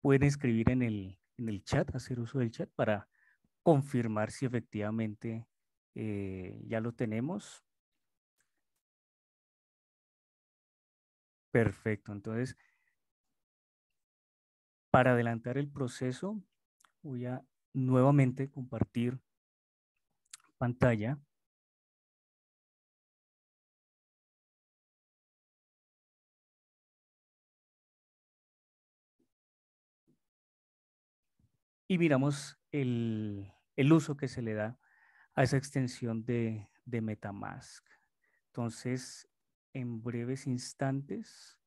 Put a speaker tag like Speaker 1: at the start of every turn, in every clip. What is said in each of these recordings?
Speaker 1: pueden escribir en el, chat, hacer uso del chat para confirmar si efectivamente eh, ya lo tenemos. Perfecto, entonces, para adelantar el proceso, voy a nuevamente compartir pantalla. y miramos el, uso que se le da a esa extensión de, Metamask. Entonces, en breves instantes,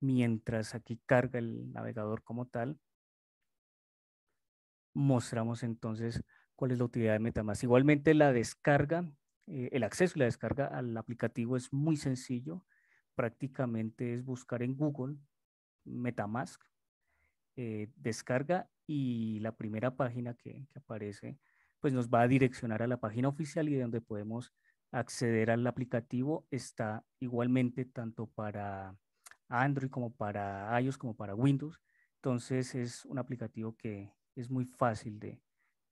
Speaker 1: mientras aquí carga el navegador como tal, mostramos entonces cuál es la utilidad de Metamask. Igualmente la descarga, eh, el acceso y la descarga al aplicativo es muy sencillo. Prácticamente es buscar en Google Metamask eh, descarga y la primera página que, aparece, pues nos va a direccionar a la página oficial y donde podemos acceder al aplicativo está igualmente tanto para Android como para iOS como para Windows. Entonces es un aplicativo que es muy fácil de,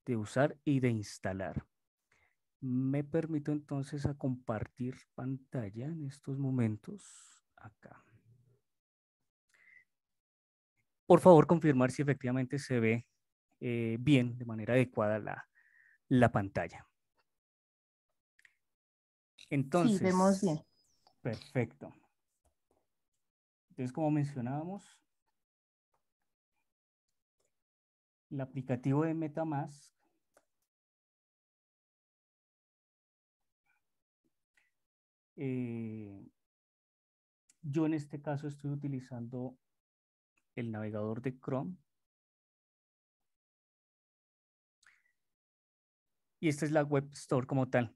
Speaker 1: de usar y de instalar. Me permito entonces a compartir pantalla en estos momentos acá por favor confirmar si efectivamente se ve eh, bien, de manera adecuada la, pantalla. Entonces. vemos bien. Perfecto. Entonces, como mencionábamos, el aplicativo de MetaMask
Speaker 2: eh, yo en este caso estoy utilizando
Speaker 1: el navegador de Chrome. Y esta es la web store como tal.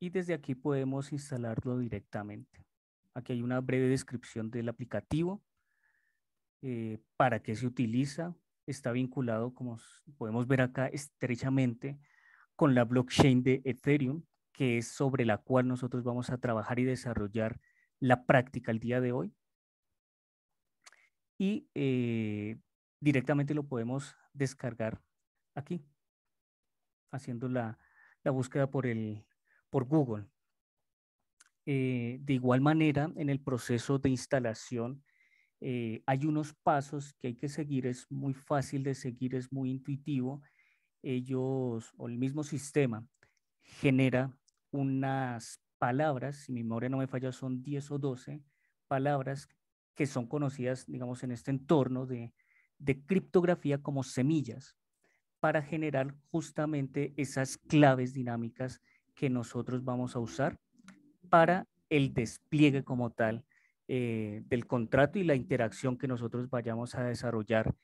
Speaker 1: Y desde aquí podemos instalarlo directamente. Aquí hay una breve descripción del aplicativo, eh, para qué se utiliza. Está vinculado, como podemos ver acá, estrechamente con la blockchain de Ethereum, que es sobre la cual nosotros vamos a trabajar y desarrollar la práctica el día de hoy y eh, directamente lo podemos descargar aquí, haciendo la, búsqueda por, el, por Google. Eh, de igual manera, en el proceso de instalación eh, hay unos pasos que hay que seguir, es muy fácil de seguir, es muy intuitivo. Ellos o el mismo sistema genera unas palabras, si mi memoria no me falla, son 10 o 12 palabras que son conocidas, digamos, en este entorno de, criptografía como semillas para generar justamente esas claves dinámicas que nosotros vamos a usar para el despliegue como tal eh, del contrato y la interacción que nosotros vayamos a desarrollar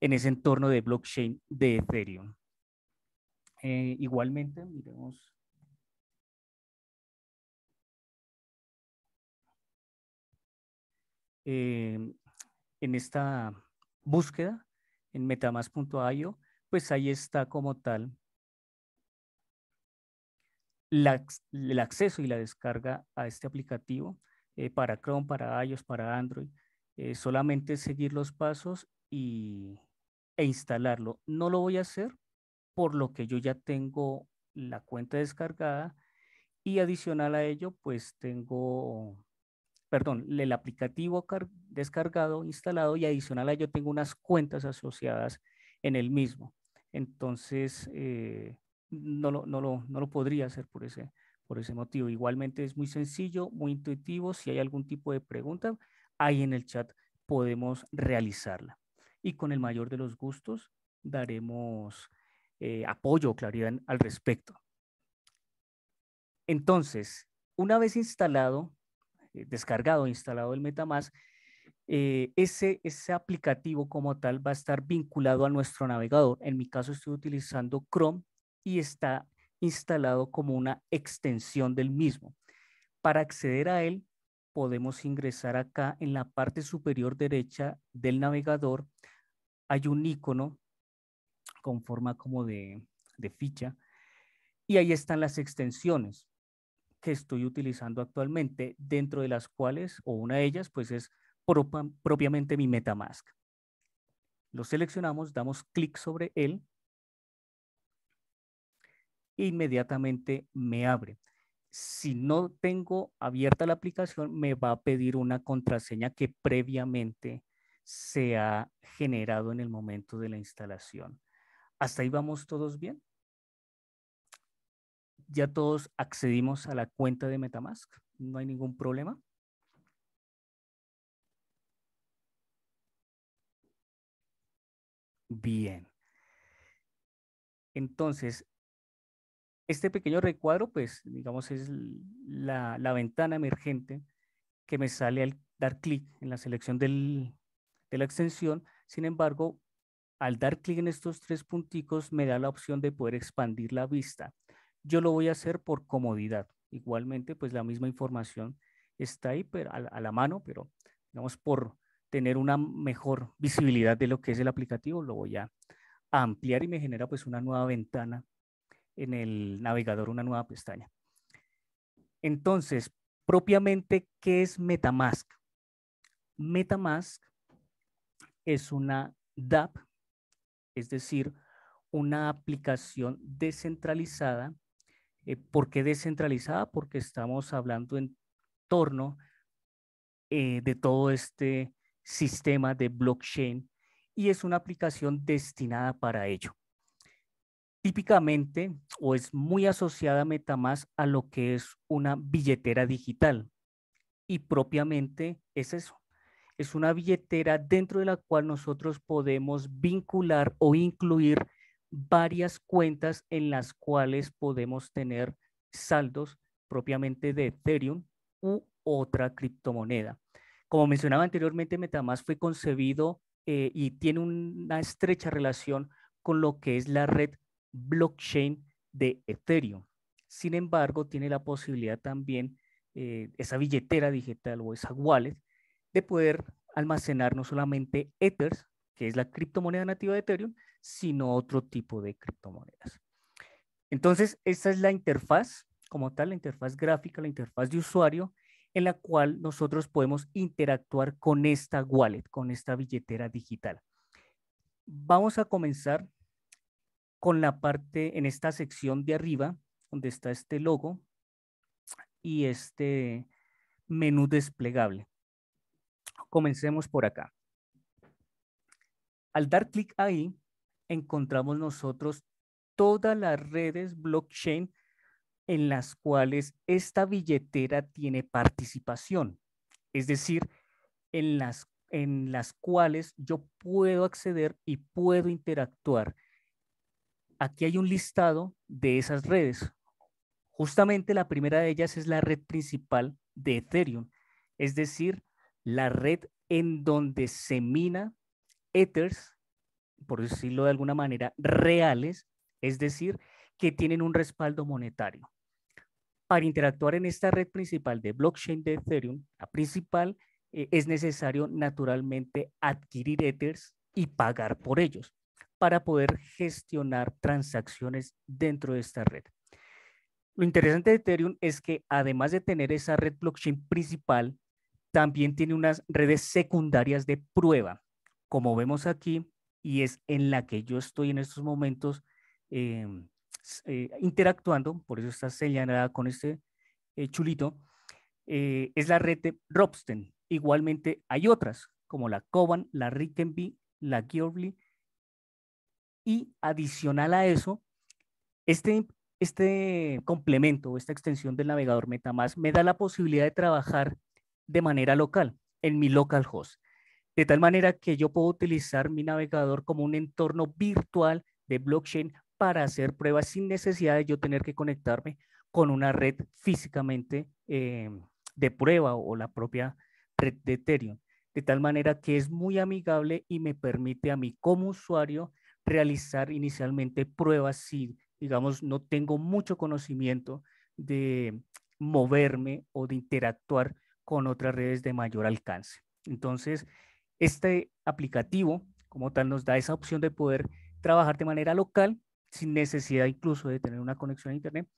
Speaker 1: en ese entorno de blockchain de Ethereum. Eh, igualmente, miremos Em, en esta búsqueda en metamask.io, pues ahí está como tal el acceso y la descarga a este aplicativo eh, para Chrome, para iOS, para Android. Eh, solamente seguir los pasos y, e instalarlo. No lo voy a hacer por lo que yo ya tengo la cuenta descargada y adicional a ello, pues tengo perdón, el aplicativo descargado, instalado y adicional a ello tengo unas cuentas asociadas en el mismo. Entonces, eh, no, lo, no, lo, no, lo, podría hacer por ese, por ese motivo. Igualmente es muy sencillo, muy intuitivo. Si hay algún tipo de pregunta, ahí en el chat podemos realizarla. Y con el mayor de los gustos daremos eh, apoyo o claridad al respecto. Entonces, una vez instalado eh, descargado, instalado el MetaMask, eh, ese, ese aplicativo como tal va a estar vinculado a nuestro navegador. En mi caso estoy utilizando Chrome y está instalado como una extensión del mismo. Para acceder a él, podemos ingresar acá en la parte superior derecha del navegador. Hay un icono con forma como de, de ficha y ahí están las extensiones que estoy utilizando actualmente, dentro de las cuales, o una de ellas, pues es propiamente mi MetaMask. Lo seleccionamos, damos clic sobre él, e inmediatamente me abre. Si no tengo abierta la aplicación, me va a pedir una contraseña que previamente se ha generado en el momento de la instalación. ¿Hasta ahí vamos todos bien? ya todos accedimos a la cuenta de Metamask. No hay ningún problema. Bien. Entonces, este pequeño recuadro, pues, digamos, es la, ventana emergente que me sale al dar clic en la selección de la extensión. Sin embargo, al dar clic en estos tres punticos, me da la opción de poder expandir la vista yo lo voy a hacer por comodidad. Igualmente, pues la misma información está ahí pero, a, la mano, pero digamos, por tener una mejor visibilidad de lo que es el aplicativo, lo voy a ampliar y me genera pues una nueva ventana en el navegador, una nueva pestaña. Entonces, propiamente, ¿qué es Metamask? Metamask es una DAP, es decir, una aplicación descentralizada eh, ¿Por qué descentralizada? Porque estamos hablando en torno eh, de todo este sistema de blockchain y es una aplicación destinada para ello. Típicamente o es muy asociada MetaMask a lo que es una billetera digital y propiamente es eso. Es una billetera dentro de la cual nosotros podemos vincular o incluir varias cuentas en las cuales podemos tener saldos propiamente de Ethereum u otra criptomoneda. Como mencionaba anteriormente, Metamask fue concebido eh, y tiene una estrecha relación con lo que es la red blockchain de Ethereum. Sin embargo, tiene la posibilidad también eh, esa billetera digital o esa wallet de poder almacenar no solamente Ethers, que es la criptomoneda nativa de Ethereum, sino otro tipo de criptomonedas. Entonces, esta es la interfaz, como tal, la interfaz gráfica, la interfaz de usuario, en la cual nosotros podemos interactuar con esta wallet, con esta billetera digital. Vamos a comenzar con la parte en esta sección de arriba, donde está este logo y este menú desplegable. Comencemos por acá. Al dar clic ahí, encontramos nosotros todas las redes blockchain en las cuales esta billetera tiene participación, es decir, en las, en las cuales yo puedo acceder y puedo interactuar. Aquí hay un listado de esas redes. Justamente la primera de ellas es la red principal de Ethereum, es decir, la red en donde se mina Ethers por decirlo de alguna manera, reales, es decir, que tienen un respaldo monetario. Para interactuar en esta red principal de blockchain de Ethereum, la principal, eh, es necesario naturalmente adquirir Ethers y pagar por ellos para poder gestionar transacciones dentro de esta red. Lo interesante de Ethereum es que además de tener esa red blockchain principal, también tiene unas redes secundarias de prueba. Como vemos aquí, y es en la que yo estoy en estos momentos em, eh, interactuando, por eso está señalada con este eh, chulito, eh, es la red de Robsten. Igualmente hay otras, como la Coban, la Rickenby, la Gearly, y adicional a eso, este, este complemento, esta extensión del navegador MetaMask me da la posibilidad de trabajar de manera local en mi local host de tal manera que yo puedo utilizar mi navegador como un entorno virtual de blockchain para hacer pruebas sin necesidad de yo tener que conectarme con una red físicamente eh, de prueba o la propia red de Ethereum. De tal manera que es muy amigable y me permite a mí como usuario realizar inicialmente pruebas si, digamos, no tengo mucho conocimiento de moverme o de interactuar con otras redes de mayor alcance. Entonces, este aplicativo, como tal, nos da esa opción de poder trabajar de manera local, sin necesidad incluso de tener una conexión a Internet,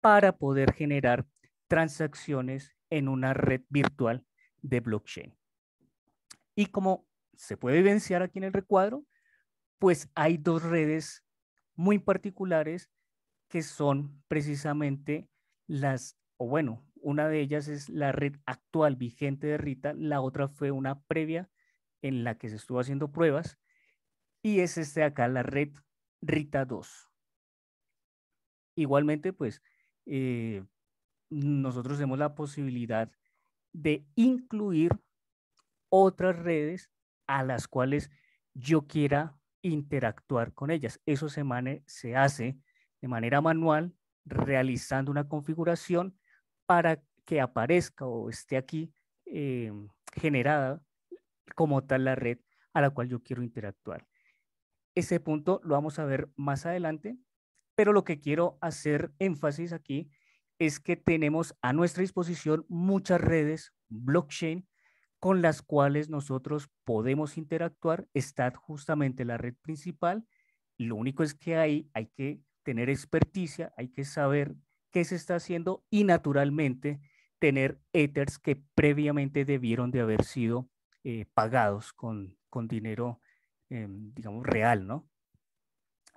Speaker 1: para poder generar transacciones en una red virtual de blockchain. Y como se puede evidenciar aquí en el recuadro, pues hay dos redes muy particulares que son precisamente las, o bueno, una de ellas es la red actual vigente de Rita, la otra fue una previa en la que se estuvo haciendo pruebas y es este acá, la red RITA2. Igualmente, pues, eh, nosotros tenemos la posibilidad de incluir otras redes a las cuales yo quiera interactuar con ellas. Eso se, se hace de manera manual, realizando una configuración para que aparezca o esté aquí eh, generada como tal la red a la cual yo quiero interactuar. Ese punto lo vamos a ver más adelante, pero lo que quiero hacer énfasis aquí es que tenemos a nuestra disposición muchas redes blockchain con las cuales nosotros podemos interactuar. Está justamente la red principal. Lo único es que ahí hay que tener experticia, hay que saber qué se está haciendo y naturalmente tener ethers que previamente debieron de haber sido eh, pagados con, dinero, em, digamos, real, ¿no?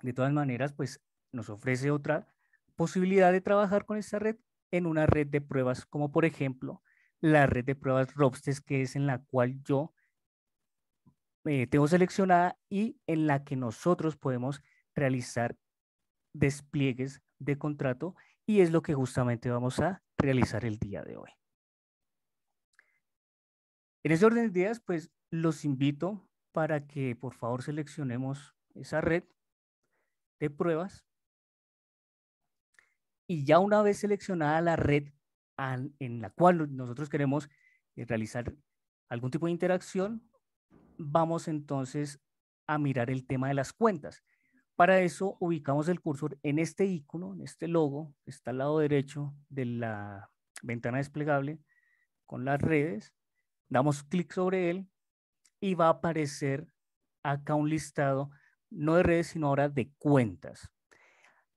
Speaker 1: De todas maneras, pues nos ofrece otra posibilidad de trabajar con esta red en una red de pruebas, como por ejemplo la red de pruebas Robstes, que es en la cual yo eh, tengo seleccionada y en la que nosotros podemos realizar despliegues de contrato y es lo que justamente vamos a realizar el día de hoy. En ese orden de ideas, pues los invito para que por favor seleccionemos esa red de pruebas y ya una vez seleccionada la red en la cual nosotros queremos eh, realizar algún tipo de interacción, vamos entonces a mirar el tema de las cuentas. Para eso ubicamos el cursor en este icono, en este logo, que está al lado derecho de la ventana desplegable con las redes. Damos clic sobre él y va a aparecer acá un listado, no de redes, sino ahora de cuentas.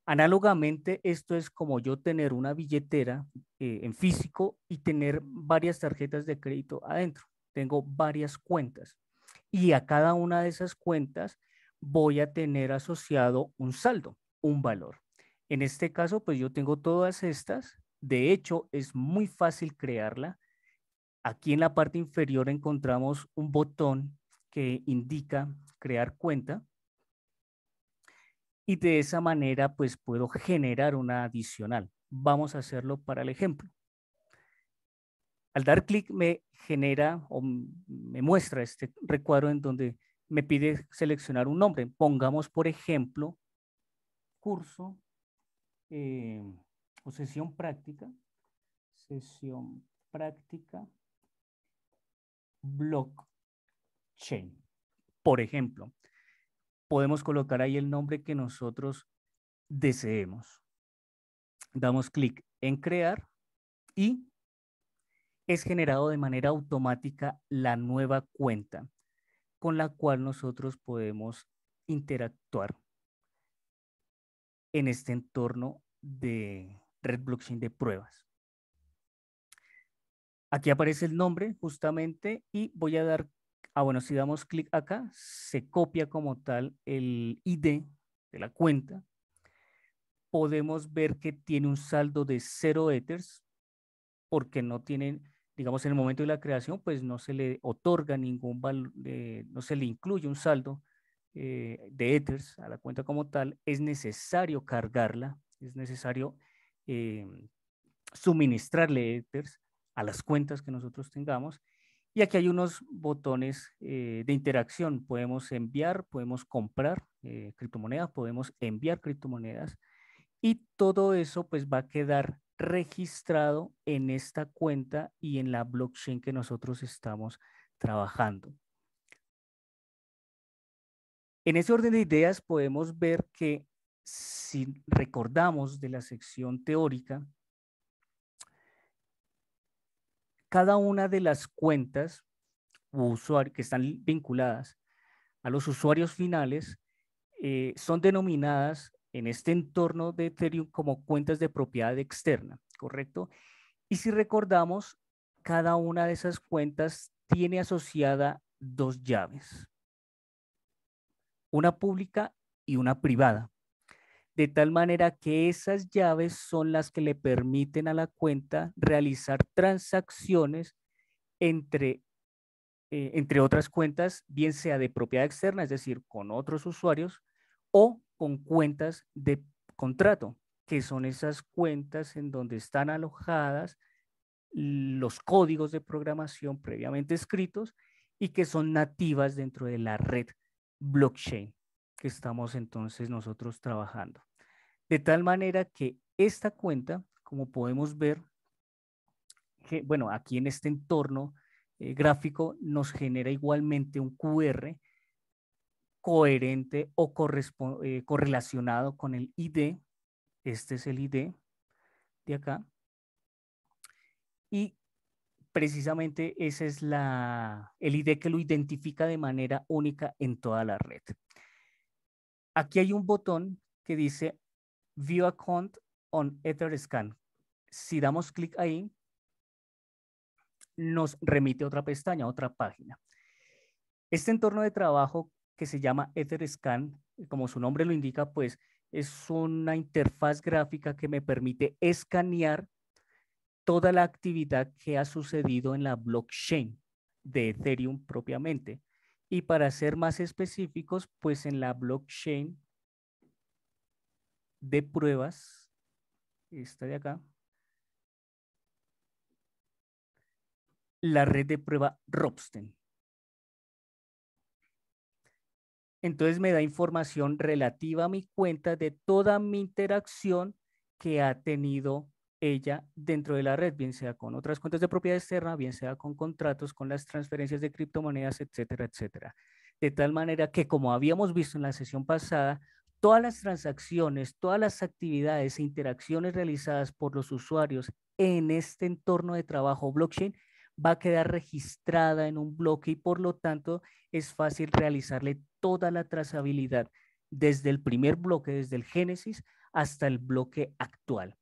Speaker 1: Análogamente, esto es como yo tener una billetera eh, en físico y tener varias tarjetas de crédito adentro. Tengo varias cuentas y a cada una de esas cuentas voy a tener asociado un saldo, un valor. En este caso, pues yo tengo todas estas. De hecho, es muy fácil crearla. Aquí en la parte inferior encontramos un botón que indica crear cuenta. Y de esa manera, pues puedo generar una adicional. Vamos a hacerlo para el ejemplo. Al dar clic me genera o me muestra este recuadro en donde me pide seleccionar un nombre. Pongamos, por ejemplo, curso eh, o sesión práctica. Sesión práctica blockchain. Por ejemplo, podemos colocar ahí el nombre que nosotros deseemos. Damos clic en crear y es generado de manera automática la nueva cuenta con la cual nosotros podemos interactuar en este entorno de red blockchain de pruebas. Aquí aparece el nombre justamente y voy a dar, ah bueno, si damos clic acá, se copia como tal el ID de la cuenta. Podemos ver que tiene un saldo de cero ethers porque no tienen, digamos, en el momento de la creación, pues no se le otorga ningún valor, eh, no se le incluye un saldo eh, de ethers a la cuenta como tal. Es necesario cargarla, es necesario eh, suministrarle ethers a las cuentas que nosotros tengamos. Y aquí hay unos botones eh, de interacción. Podemos enviar, podemos comprar eh, criptomonedas, podemos enviar criptomonedas. Y todo eso pues va a quedar registrado en esta cuenta y en la blockchain que nosotros estamos trabajando. En ese orden de ideas podemos ver que si recordamos de la sección teórica, cada una de las cuentas que están vinculadas a los usuarios finales eh, son denominadas en este entorno de Ethereum como cuentas de propiedad externa, ¿correcto? Y si recordamos, cada una de esas cuentas tiene asociada dos llaves, una pública y una privada de tal manera que esas llaves son las que le permiten a la cuenta realizar transacciones entre, eh, entre otras cuentas, bien sea de propiedad externa, es decir, con otros usuarios, o con cuentas de contrato, que son esas cuentas en donde están alojadas los códigos de programación previamente escritos y que son nativas dentro de la red blockchain que estamos entonces nosotros trabajando. De tal manera que esta cuenta, como podemos ver, bueno, aquí en este entorno eh, gráfico nos genera igualmente un QR coherente o eh, correlacionado con el ID. Este es el ID de acá. Y precisamente ese es la, el ID que lo identifica de manera única en toda la red. Aquí hay un botón que dice View Account on Etherscan. Si damos clic ahí, nos remite a otra pestaña, a otra página. Este entorno de trabajo que se llama Etherscan, como su nombre lo indica, pues es una interfaz gráfica que me permite escanear toda la actividad que ha sucedido en la blockchain de Ethereum propiamente. Y para ser más específicos, pues en la blockchain de pruebas, esta de acá, la red de prueba Robsten. Entonces me da información relativa a mi cuenta de toda mi interacción que ha tenido ella dentro de la red, bien sea con otras cuentas de propiedad externa, bien sea con contratos, con las transferencias de criptomonedas, etcétera, etcétera. De tal manera que, como habíamos visto en la sesión pasada, todas las transacciones, todas las actividades e interacciones realizadas por los usuarios en este entorno de trabajo blockchain va a quedar registrada en un bloque y por lo tanto es fácil realizarle toda la trazabilidad desde el primer bloque, desde el génesis hasta el bloque actual.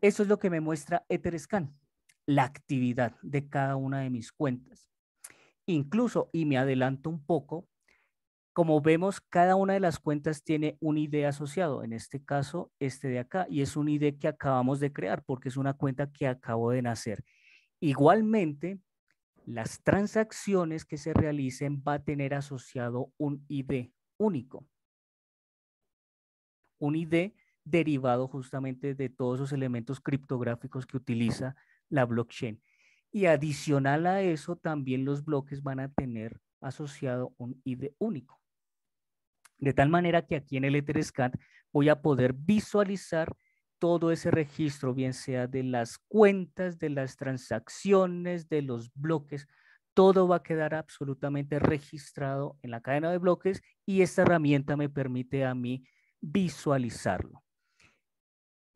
Speaker 1: Eso es lo que me muestra Etherscan, la actividad de cada una de mis cuentas. Incluso, y me adelanto un poco, como vemos, cada una de las cuentas tiene un ID asociado, en este caso, este de acá, y es un ID que acabamos de crear porque es una cuenta que acabo de nacer. Igualmente, las transacciones que se realicen va a tener asociado un ID único. Un ID derivado justamente de todos esos elementos criptográficos que utiliza la blockchain. Y adicional a eso, también los bloques van a tener asociado un ID único. De tal manera que aquí en el EtherScan voy a poder visualizar todo ese registro, bien sea de las cuentas, de las transacciones, de los bloques, todo va a quedar absolutamente registrado en la cadena de bloques y esta herramienta me permite a mí visualizarlo.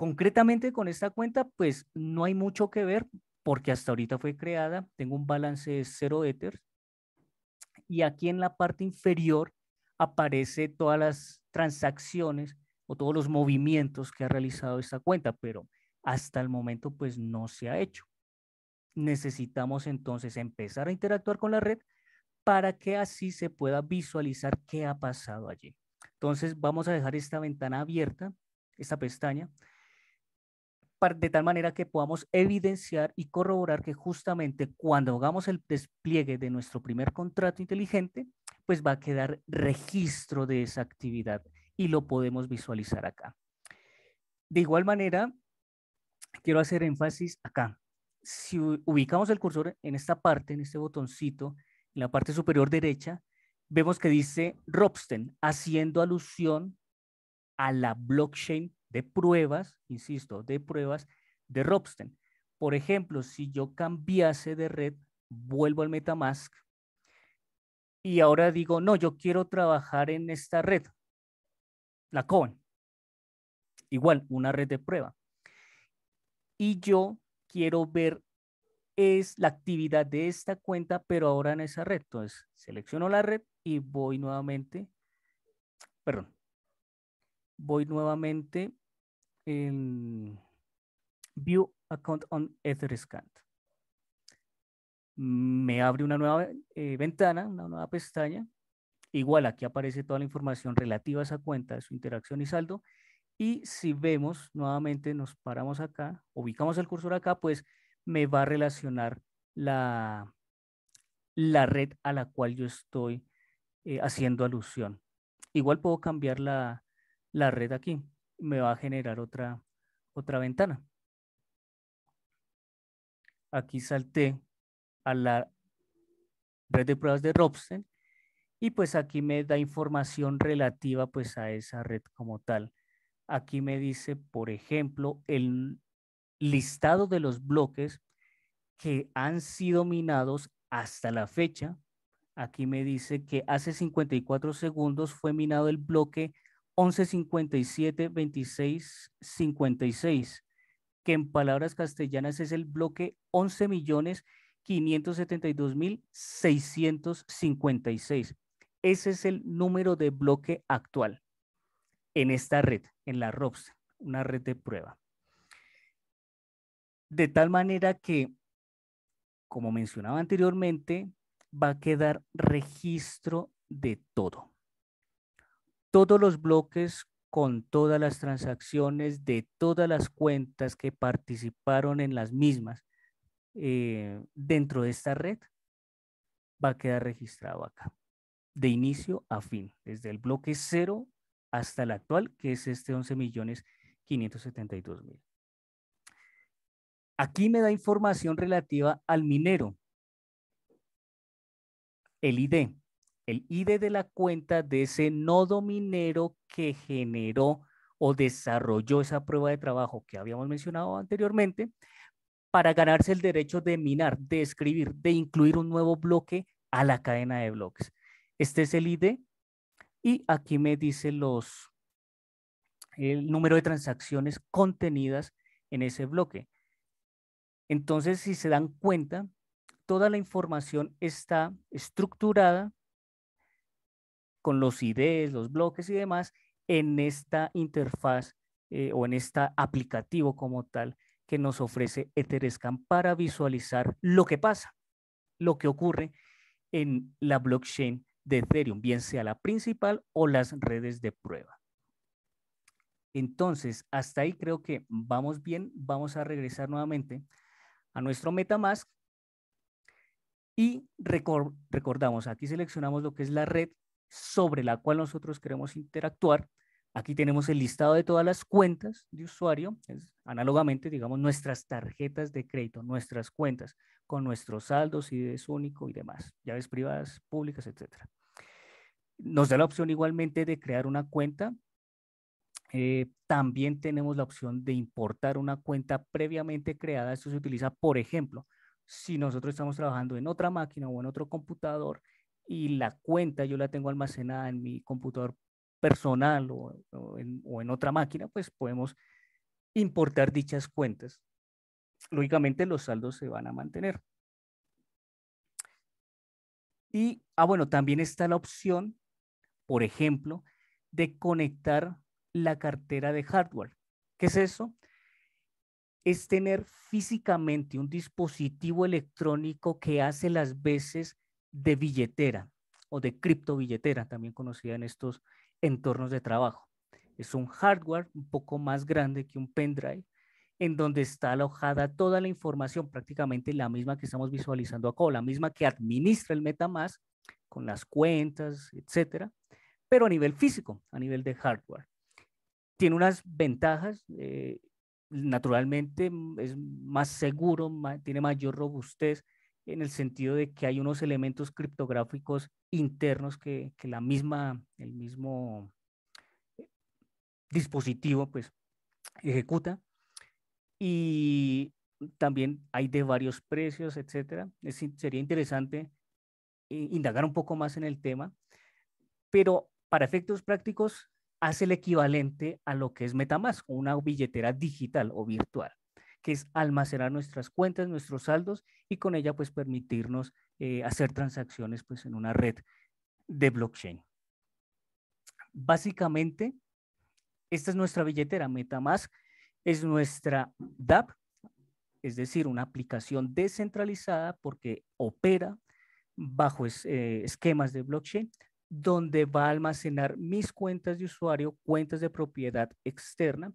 Speaker 1: Concretamente con esta cuenta, pues no hay mucho que ver porque hasta ahorita fue creada. Tengo un balance de cero ethers Y aquí en la parte inferior aparece todas las transacciones o todos los movimientos que ha realizado esta cuenta, pero hasta el momento pues no se ha hecho. Necesitamos entonces empezar a interactuar con la red para que así se pueda visualizar qué ha pasado allí. Entonces vamos a dejar esta ventana abierta, esta pestaña, de tal manera que podamos evidenciar y corroborar que justamente cuando hagamos el despliegue de nuestro primer contrato inteligente, pues va a quedar registro de esa actividad y lo podemos visualizar acá. De igual manera, quiero hacer énfasis acá. Si ubicamos el cursor en esta parte, en este botoncito, en la parte superior derecha, vemos que dice Robsten, haciendo alusión a la blockchain de pruebas, insisto, de pruebas de Robsten. Por ejemplo, si yo cambiase de red, vuelvo al Metamask y ahora digo, no, yo quiero trabajar en esta red, la con Igual, una red de prueba. Y yo quiero ver es la actividad de esta cuenta, pero ahora en esa red. Entonces, selecciono la red y voy nuevamente, perdón, voy nuevamente en View Account on Etherscan. Me abre una nueva eh, ventana, una nueva pestaña. Igual aquí aparece toda la información relativa a esa cuenta, su interacción y saldo. Y si vemos nuevamente, nos paramos acá, ubicamos el cursor acá, pues me va a relacionar la, la red a la cual yo estoy eh, haciendo alusión. Igual puedo cambiar la red aquí me va a generar otra, otra ventana. Aquí salté a la red de pruebas de Robsten y pues aquí me da información relativa pues a esa red como tal. Aquí me dice, por ejemplo, el listado de los bloques que han sido minados hasta la fecha. Aquí me dice que hace 54 segundos fue minado el bloque 11572656, que en palabras castellanas es el bloque 11.572.656. millones mil Ese es el número de bloque actual en esta red, en la ROPS, una red de prueba. De tal manera que, como mencionaba anteriormente, va a quedar registro de todo todos los bloques con todas las transacciones de todas las cuentas que participaron en las mismas eh, dentro de esta red va a quedar registrado acá, de inicio a fin, desde el bloque cero hasta el actual, que es este 11.572.000. Aquí me da información relativa al minero, el ID el ID de la cuenta de ese nodo minero que generó o desarrolló esa prueba de trabajo que habíamos mencionado anteriormente para ganarse el derecho de minar, de escribir, de incluir un nuevo bloque a la cadena de bloques. Este es el ID y aquí me dice los, el número de transacciones contenidas en ese bloque. Entonces, si se dan cuenta, toda la información está estructurada con los IDs, los bloques y demás en esta interfaz eh, o en este aplicativo como tal que nos ofrece Etherscan para visualizar lo que pasa, lo que ocurre en la blockchain de Ethereum, bien sea la principal o las redes de prueba. Entonces, hasta ahí creo que vamos bien. Vamos a regresar nuevamente a nuestro MetaMask y recordamos, aquí seleccionamos lo que es la red sobre la cual nosotros queremos interactuar. Aquí tenemos el listado de todas las cuentas de usuario, análogamente, digamos, nuestras tarjetas de crédito, nuestras cuentas con nuestros saldos, es único y demás, llaves privadas, públicas, etc. Nos da la opción igualmente de crear una cuenta. Eh, también tenemos la opción de importar una cuenta previamente creada. Esto se utiliza, por ejemplo, si nosotros estamos trabajando en otra máquina o en otro computador y la cuenta yo la tengo almacenada en mi computador personal o, en, en otra máquina, pues podemos importar dichas cuentas. Lógicamente los saldos se van a mantener. Y, ah, bueno, también está la opción, por ejemplo, de conectar la cartera de hardware. ¿Qué es eso? Es tener físicamente un dispositivo electrónico que hace las veces de billetera o de cripto billetera, también conocida en estos entornos de trabajo. Es un hardware un poco más grande que un pendrive, en donde está alojada toda la información, prácticamente la misma que estamos visualizando acá, o la misma que administra el MetaMask, con las cuentas, etcétera, pero a nivel físico, a nivel de hardware. Tiene unas ventajas, eh, naturalmente es más seguro, tiene mayor robustez, en el sentido de que hay unos elementos criptográficos internos que, la misma, el mismo eh, dispositivo pues ejecuta y también hay de varios precios, etc. sería interesante eh, indagar un poco más en el tema, pero para efectos prácticos hace el equivalente a lo que es Metamask, una billetera digital o virtual que es almacenar nuestras cuentas, nuestros saldos y con ella pues permitirnos eh, hacer transacciones pues en una red de blockchain. Básicamente, esta es nuestra billetera MetaMask, es nuestra DAP, es decir, una aplicación descentralizada porque opera bajo eh, esquemas de blockchain, donde va a almacenar mis cuentas de usuario, cuentas de propiedad externa,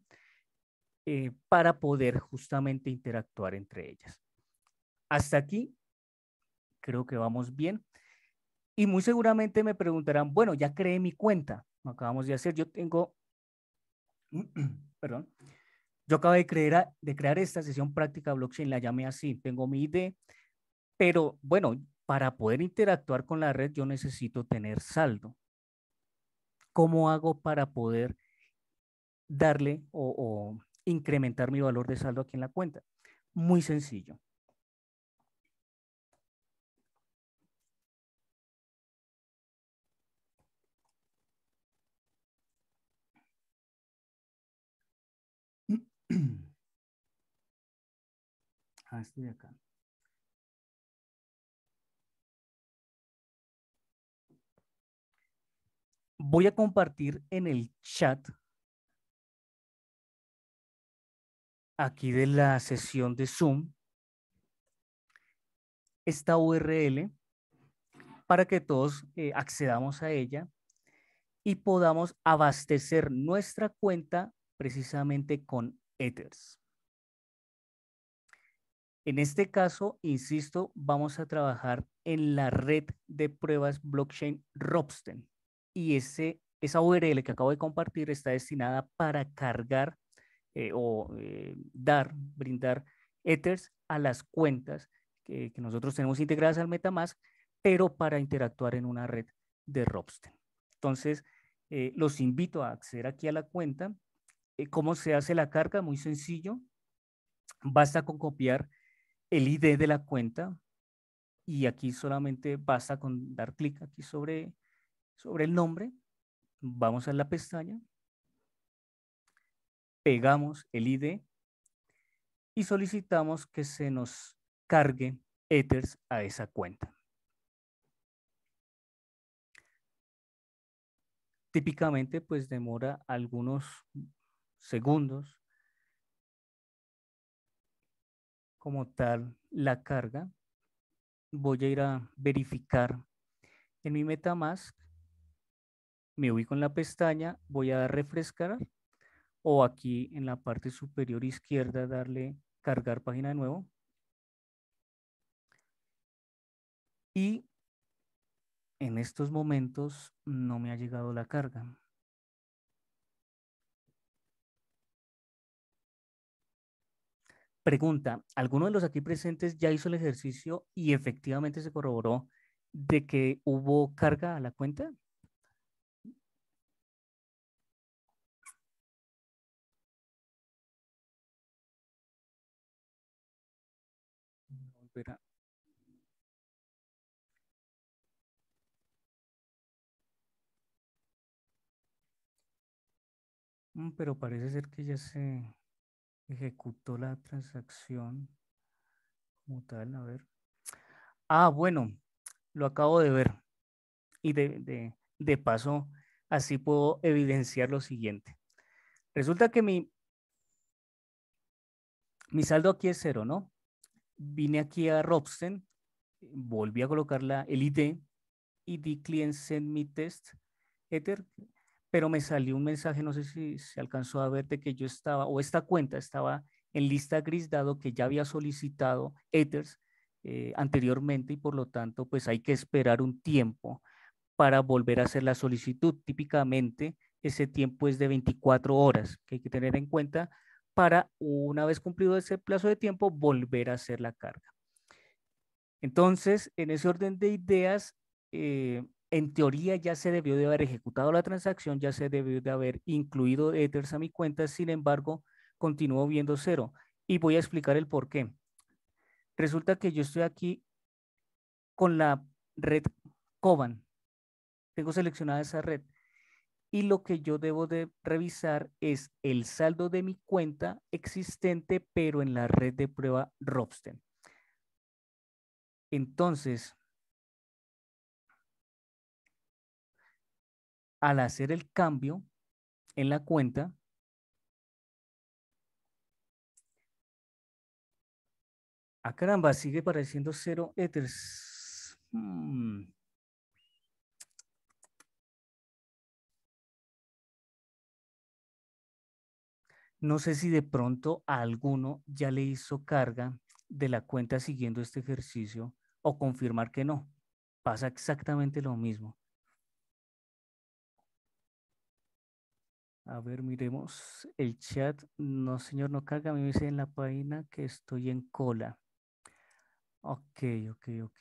Speaker 1: eh, para poder justamente interactuar entre ellas. Hasta aquí creo que vamos bien. Y muy seguramente me preguntarán, bueno, ya creé mi cuenta, lo acabamos de hacer, yo tengo, perdón, yo acabo de crear, de crear esta sesión práctica blockchain, la llamé así, tengo mi ID, pero bueno, para poder interactuar con la red yo necesito tener saldo. ¿Cómo hago para poder darle o incrementar mi valor de saldo aquí en la cuenta. Muy sencillo.
Speaker 2: Ah, estoy acá.
Speaker 1: Voy a compartir en el chat aquí de la sesión de Zoom esta URL para que todos eh, accedamos a ella y podamos abastecer nuestra cuenta precisamente con Ethers. En este caso, insisto, vamos a trabajar en la red de pruebas blockchain Robsten y ese, esa URL que acabo de compartir está destinada para cargar eh, o eh, dar, brindar Ethers a las cuentas que, nosotros tenemos integradas al MetaMask, pero para interactuar en una red de Robsten. Entonces, eh, los invito a acceder aquí a la cuenta. ¿Cómo se hace la carga? Muy sencillo. Basta con copiar el ID de la cuenta y aquí solamente basta con dar clic aquí sobre, sobre el nombre. Vamos a la pestaña, pegamos el ID y solicitamos que se nos cargue Ethers a esa cuenta. Típicamente pues demora algunos segundos como tal la carga. Voy a ir a verificar en mi MetaMask. Me ubico en la pestaña, voy a refrescar o aquí en la parte superior izquierda darle cargar página de nuevo. Y en estos momentos no me ha llegado la carga. Pregunta, ¿alguno de los aquí presentes ya hizo el ejercicio y efectivamente se corroboró de que hubo carga a la cuenta? Mm, pero parece ser que ya se ejecutó la transacción como tal, a ver. Ah, bueno, lo acabo de ver. Y de, de paso, así puedo evidenciar lo siguiente. Resulta que mi, mi saldo aquí es cero, ¿no? vine aquí a Robsten, volví a colocar la, el ID y di client send me test Ether, pero me salió un mensaje, no sé si se alcanzó a ver, de que yo estaba, o esta cuenta estaba en lista gris, dado que ya había solicitado Ethers eh, anteriormente y por lo tanto, pues hay que esperar un tiempo para volver a hacer la solicitud. Típicamente ese tiempo es de 24 horas, que hay que tener en cuenta para, una vez cumplido ese plazo de tiempo, volver a hacer la carga. Entonces, en ese orden de ideas, eh, en teoría ya se debió de haber ejecutado la transacción, ya se debió de haber incluido Ethers a mi cuenta, sin embargo, continúo viendo cero. Y voy a explicar el por qué. Resulta que yo estoy aquí con la red Coban. Tengo seleccionada esa red y lo que yo debo de revisar es el saldo de mi cuenta existente, pero en la red de prueba Robsten. Entonces, al hacer el cambio en la cuenta, ah, caramba, sigue pareciendo cero ethers.
Speaker 2: Hmm.
Speaker 1: No sé si de pronto a alguno ya le hizo carga de la cuenta siguiendo este ejercicio o confirmar que no. Pasa exactamente lo mismo. A ver, miremos el chat. No, señor, no carga. me dice en la página que estoy en cola. Ok, ok, ok.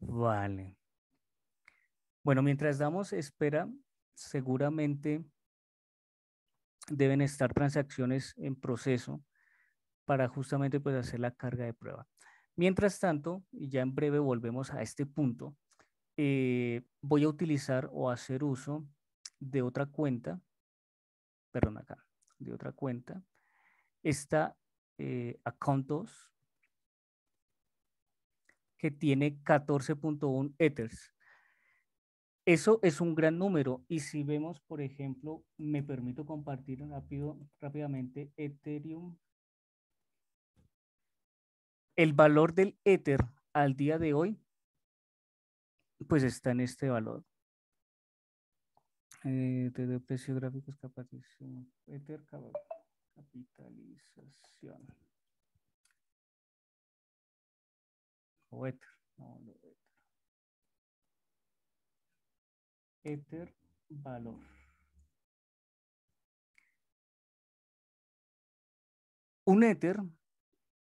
Speaker 1: Vale. Bueno, mientras damos espera, seguramente deben estar transacciones en proceso para justamente pues, hacer la carga de prueba. Mientras tanto, y ya en breve volvemos a este punto, eh, voy a utilizar o hacer uso de otra cuenta, perdón acá, de otra cuenta, esta eh, Accountos que tiene 14.1 Ethers. Eso es un gran número. Y si vemos, por ejemplo, me permito compartir rápido, rápidamente Ethereum. El valor del Ether al día de hoy, pues está en este valor. Eh, de, precios gráficos capitalización. Ether capitalización.
Speaker 2: O Ether. No, no, Ether. Ether valor.
Speaker 1: Un Ether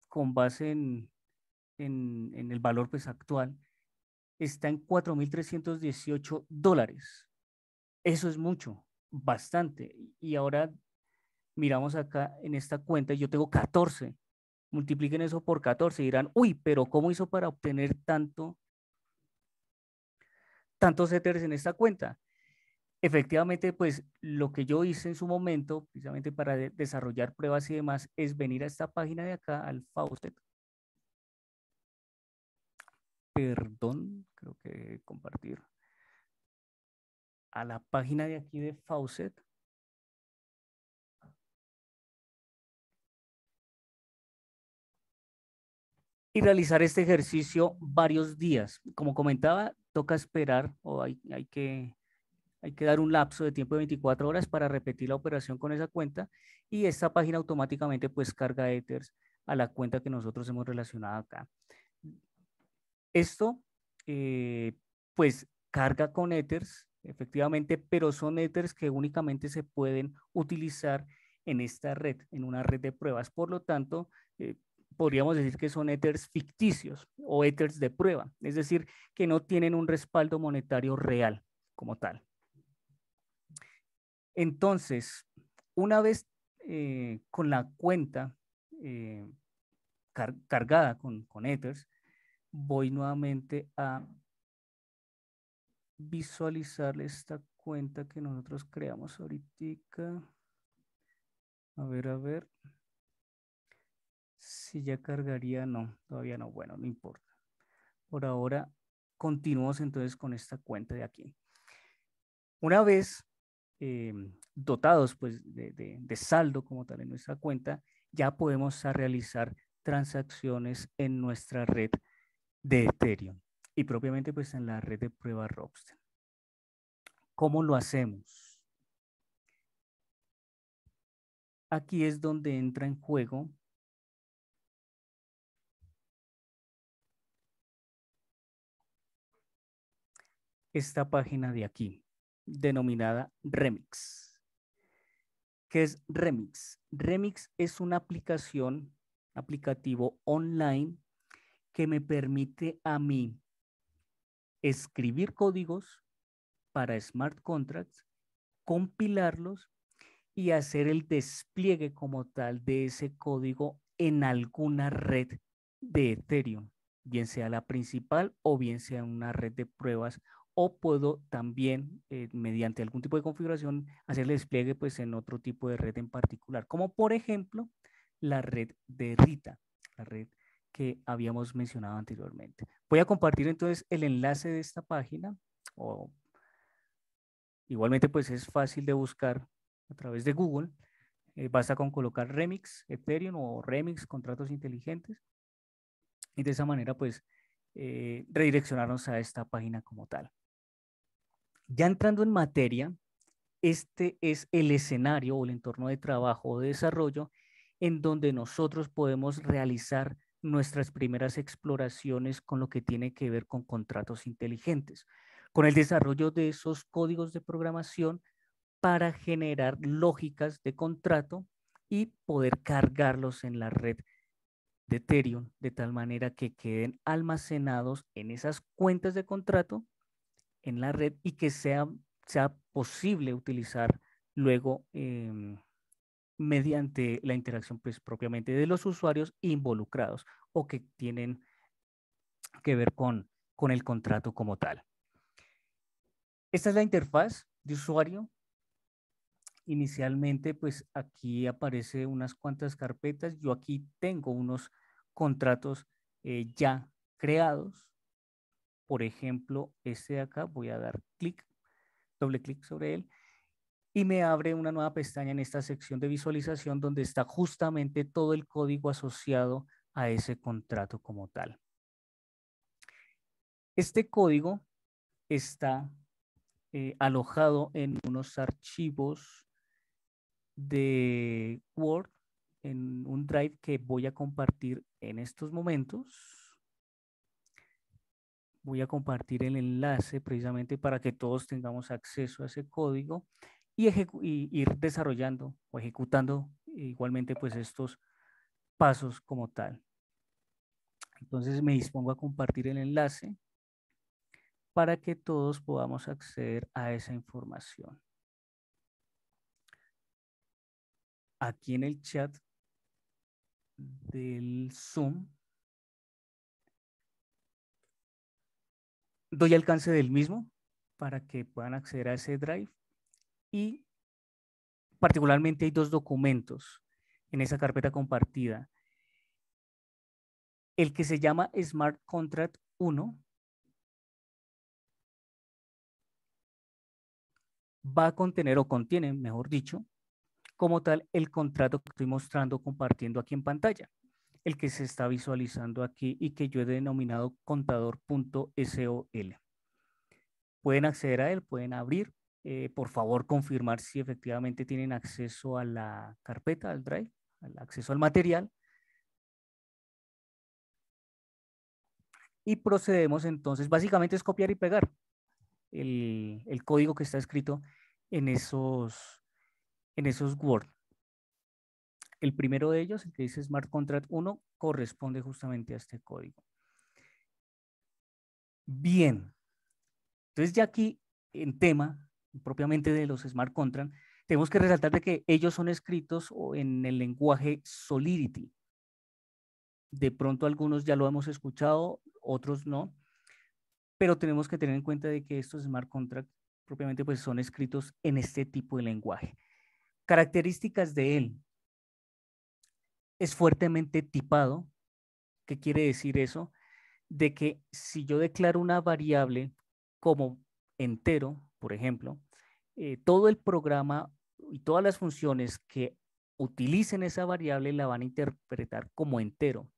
Speaker 1: con base en, el valor pues, actual está en 4.318 dólares. Eso es mucho, bastante. Y ahora miramos acá en esta cuenta, yo tengo 14. Multipliquen eso por 14 y dirán, uy, pero ¿cómo hizo para obtener tanto tantos éteres en esta cuenta. Efectivamente, pues lo que yo hice en su momento, precisamente para desarrollar pruebas y demás, es venir a esta página de acá, al Faucet. Perdón, creo que
Speaker 2: compartir. A la página de aquí de Faucet.
Speaker 1: y realizar este ejercicio varios días. Como comentaba, toca esperar o hay, hay, que, hay que dar un lapso de tiempo de 24 horas para repetir la operación con esa cuenta y esta página automáticamente pues carga Ethers a la cuenta que nosotros hemos relacionado acá. Esto eh, pues carga con Ethers efectivamente, pero son Ethers que únicamente se pueden utilizar en esta red, en una red de pruebas. Por lo tanto, eh, podríamos decir que son ethers ficticios o ethers de prueba, es decir, que no tienen un respaldo monetario real como tal. Entonces, una vez eh, con la cuenta eh, cargada con, con ethers, voy nuevamente a visualizar esta cuenta que nosotros creamos ahorita. A ver, a ver. Si ya cargaría, no, todavía no. Bueno, no importa. Por ahora, continuamos entonces con esta cuenta de aquí. Una vez eh, dotados pues, de, saldo como tal en nuestra cuenta, ya podemos realizar transacciones en nuestra red de Ethereum y propiamente pues en la red de prueba Robster. ¿Cómo lo hacemos? Aquí es donde entra en juego esta página de aquí, denominada Remix. ¿Qué es Remix? Remix es una aplicación, aplicativo online que me permite a mí escribir códigos para smart contracts, compilarlos y hacer el despliegue como tal de ese código en alguna red de Ethereum, bien sea la principal o bien sea una red de pruebas o puedo también, eh, mediante algún tipo de configuración, hacerle despliegue pues, en otro tipo de red en particular, como por ejemplo la red de Rita, la red que habíamos mencionado anteriormente. Voy a compartir entonces el enlace de esta página, o igualmente pues es fácil de buscar a través de Google, eh, basta con colocar Remix, Ethereum o Remix, contratos inteligentes, y de esa manera pues eh, redireccionarnos a esta página como tal. Ya entrando en materia, este es el escenario o el entorno de trabajo o de desarrollo en donde nosotros podemos realizar nuestras primeras exploraciones con lo que tiene que ver con contratos inteligentes, con el desarrollo de esos códigos de programación para generar lógicas de contrato y poder cargarlos en la red de Ethereum, de tal manera que queden almacenados en esas cuentas de contrato en la red y que sea, sea posible utilizar luego em, mediante la interacción pues, propiamente de los usuarios involucrados o que tienen que ver con, el contrato como tal. Esta es la interfaz de usuario. Inicialmente, pues aquí aparece unas cuantas carpetas. Yo aquí tengo unos contratos eh, ya creados por ejemplo, este de acá, voy a dar clic, doble clic sobre él, y me abre una nueva pestaña en esta sección de visualización donde está justamente todo el código asociado a ese contrato como tal. Este código está eh, alojado en unos archivos de Word, en un drive que voy a compartir en estos momentos voy a compartir el enlace precisamente para que todos tengamos acceso a ese código y, ir desarrollando o ejecutando igualmente pues estos pasos como tal. Entonces me dispongo a compartir el enlace para que todos podamos acceder a esa información. Aquí en el chat del Zoom doy alcance del mismo para que puedan acceder a ese drive y particularmente hay dos documentos en esa carpeta compartida. El que se llama Smart Contract 1 va a contener o contiene, mejor dicho, como tal el contrato que estoy mostrando compartiendo aquí en pantalla el que se está visualizando aquí y que yo he denominado contador.sol. Pueden acceder a él, pueden abrir, eh, por favor confirmar si efectivamente tienen acceso a la carpeta, al drive, al acceso al material. Y procedemos entonces, básicamente es copiar y pegar el, código que está escrito en esos, en esos Word. El primero de ellos, el que dice Smart Contract 1, corresponde justamente a este código. Bien. Entonces ya aquí, en tema propiamente de los smart Contract, tenemos que resaltar de que ellos son escritos en el lenguaje Solidity. De pronto algunos ya lo hemos escuchado, otros no, pero tenemos que tener en cuenta de que estos smart contract propiamente pues son escritos en este tipo de lenguaje. Características de él es fuertemente tipado. ¿Qué quiere decir eso? De que si yo declaro una variable como entero, por ejemplo, eh, todo el programa y todas las funciones que utilicen esa variable la van a interpretar como entero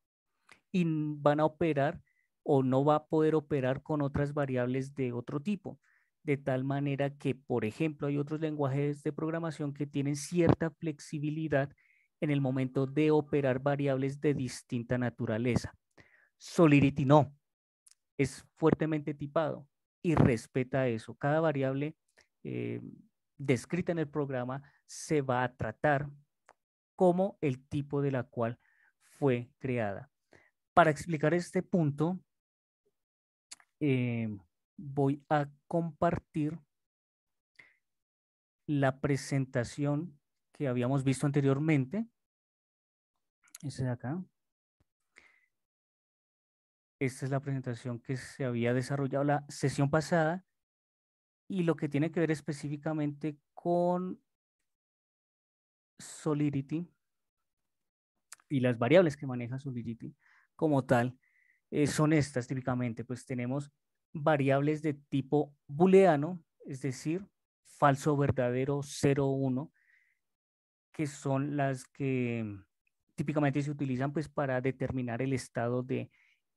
Speaker 1: y van a operar o no va a poder operar con otras variables de otro tipo. De tal manera que, por ejemplo, hay otros lenguajes de programación que tienen cierta flexibilidad en el momento de operar variables de distinta naturaleza. Solidity no, es fuertemente tipado y respeta eso. Cada variable eh, descrita en el programa se va a tratar como el tipo de la cual fue creada. Para explicar este punto, eh, voy a compartir la presentación que habíamos visto anteriormente de acá. Esta es la presentación que se había desarrollado la sesión pasada y lo que tiene que ver específicamente con Solidity y las variables que maneja Solidity como tal eh, son estas típicamente, pues tenemos variables de tipo booleano, es decir, falso, verdadero, 0, 1, que son las que típicamente se utilizan pues para determinar el estado de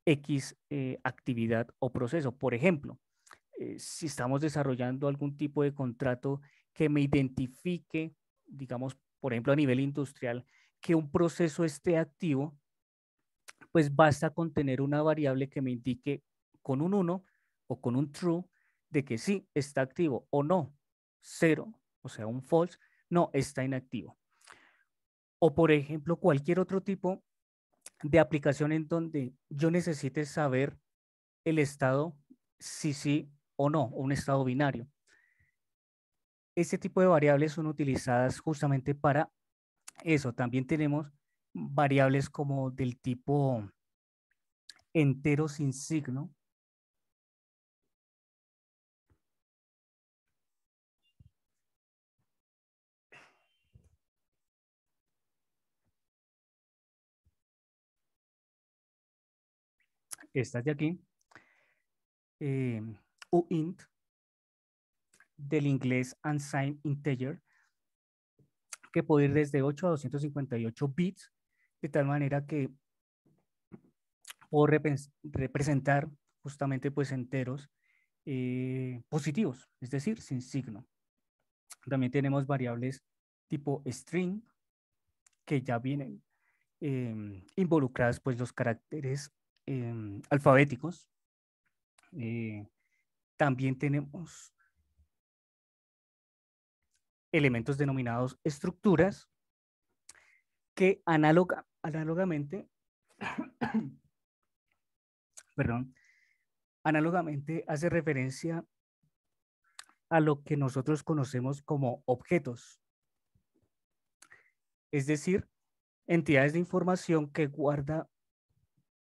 Speaker 1: X eh, actividad o proceso. Por ejemplo, eh, si estamos desarrollando algún tipo de contrato que me identifique, digamos, por ejemplo, a nivel industrial, que un proceso esté activo, pues basta con tener una variable que me indique con un 1 o con un true de que sí está activo o no, cero, o sea, un false, no está inactivo o por ejemplo cualquier otro tipo de aplicación en donde yo necesite saber el estado, sí, sí o no, un estado binario. Este tipo de variables son utilizadas justamente para eso. También tenemos variables como del tipo entero sin signo, estas de aquí, eh, uint, del inglés unsigned integer, que puede ir desde 8 a 258 bits, de tal manera que puedo representar justamente pues enteros eh, positivos, es decir, sin signo. También tenemos variables tipo string, que ya vienen em, involucradas pues los caracteres Em, alfabéticos. Eh, también tenemos elementos denominados estructuras que análoga, análogamente, perdón, análogamente hace referencia a lo que nosotros conocemos como objetos, es decir, entidades de información que guarda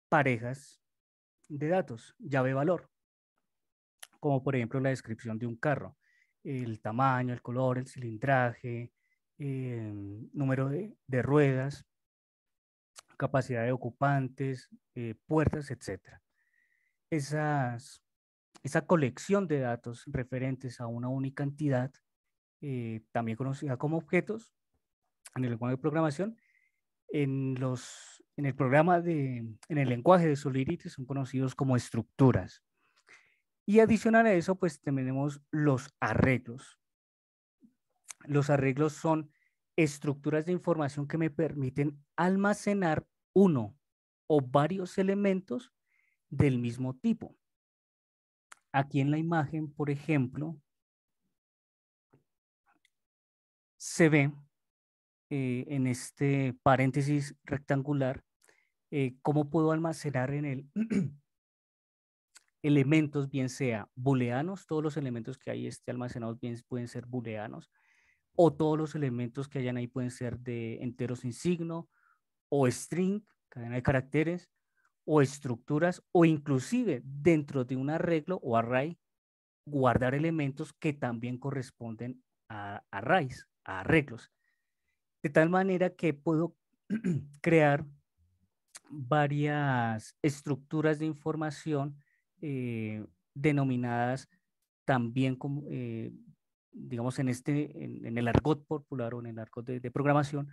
Speaker 1: parejas de datos, llave valor, como por ejemplo la descripción de un carro, el tamaño, el color, el cilindraje, eh, número de, ruedas, capacidad de ocupantes, eh, puertas, etc. Esas, esa colección de datos referentes a una única entidad, eh, también conocida como objetos, en el lenguaje de programación, en, el programa en el lenguaje de Solidity son conocidos como estructuras. Y adicional a eso, pues tenemos los arreglos. Los arreglos son estructuras de información que me permiten almacenar uno o varios elementos del mismo tipo. Aquí en la imagen, por ejemplo, se ve eh, en este paréntesis rectangular, eh, cómo puedo almacenar en él elementos, bien sea booleanos, todos los elementos que hay este almacenados bien, pueden ser booleanos, o todos los elementos que hayan ahí pueden ser de enteros sin signo, o string, cadena de caracteres, o estructuras, o inclusive dentro de un arreglo o array, guardar elementos que también corresponden a arrays, a arreglos. De tal manera que puedo crear varias estructuras de información eh, denominadas también como, eh, digamos, en, este, en, el argot popular o en el argot de, programación,